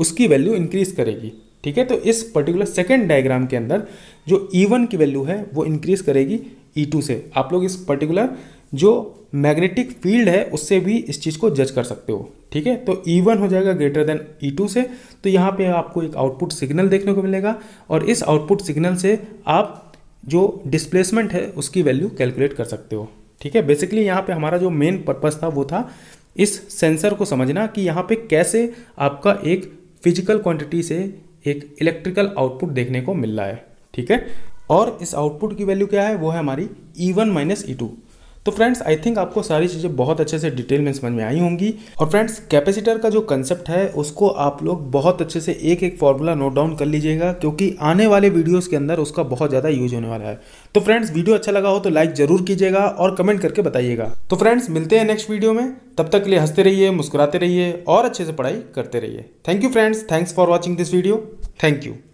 उसकी वैल्यू इंक्रीज करेगी ठीक है तो इस पर्टिकुलर सेकेंड डायग्राम के अंदर जो ई e वन की वैल्यू है वो इंक्रीज करेगी ई e टू से आप लोग इस पर्टिकुलर जो मैग्नेटिक फील्ड है उससे भी इस चीज़ को जज कर सकते हो ठीक है तो ई e वन हो जाएगा ग्रेटर देन ई टू से तो यहाँ पे आपको एक आउटपुट सिग्नल देखने को मिलेगा और इस आउटपुट सिग्नल से आप जो डिस्प्लेसमेंट है उसकी वैल्यू कैलकुलेट कर सकते हो ठीक है बेसिकली यहाँ पे हमारा जो मेन पर्पज़ था वो था इस सेंसर को समझना कि यहाँ पे कैसे आपका एक फिजिकल क्वांटिटी से एक इलेक्ट्रिकल आउटपुट देखने को मिल रहा है ठीक है और इस आउटपुट की वैल्यू क्या है वो है हमारी E one minus E two तो फ्रेंड्स आई थिंक आपको सारी चीज़ें बहुत अच्छे से डिटेल में समझ में आई होंगी और फ्रेंड्स कैपेसिटर का जो कंसेप्ट है उसको आप लोग बहुत अच्छे से एक एक फॉर्मूला नोट डाउन कर लीजिएगा क्योंकि आने वाले वीडियोस के अंदर उसका बहुत ज़्यादा यूज होने वाला है तो फ्रेंड्स वीडियो अच्छा लगा हो तो लाइक जरूर कीजिएगा और कमेंट करके बताइएगा तो फ्रेंड्स मिलते हैं नेक्स्ट वीडियो में तब तक के लिए हंसते रहिए मुस्कुराते रहिए और अच्छे से पढ़ाई करते रहिए thank you friends thanks for watching this video thank you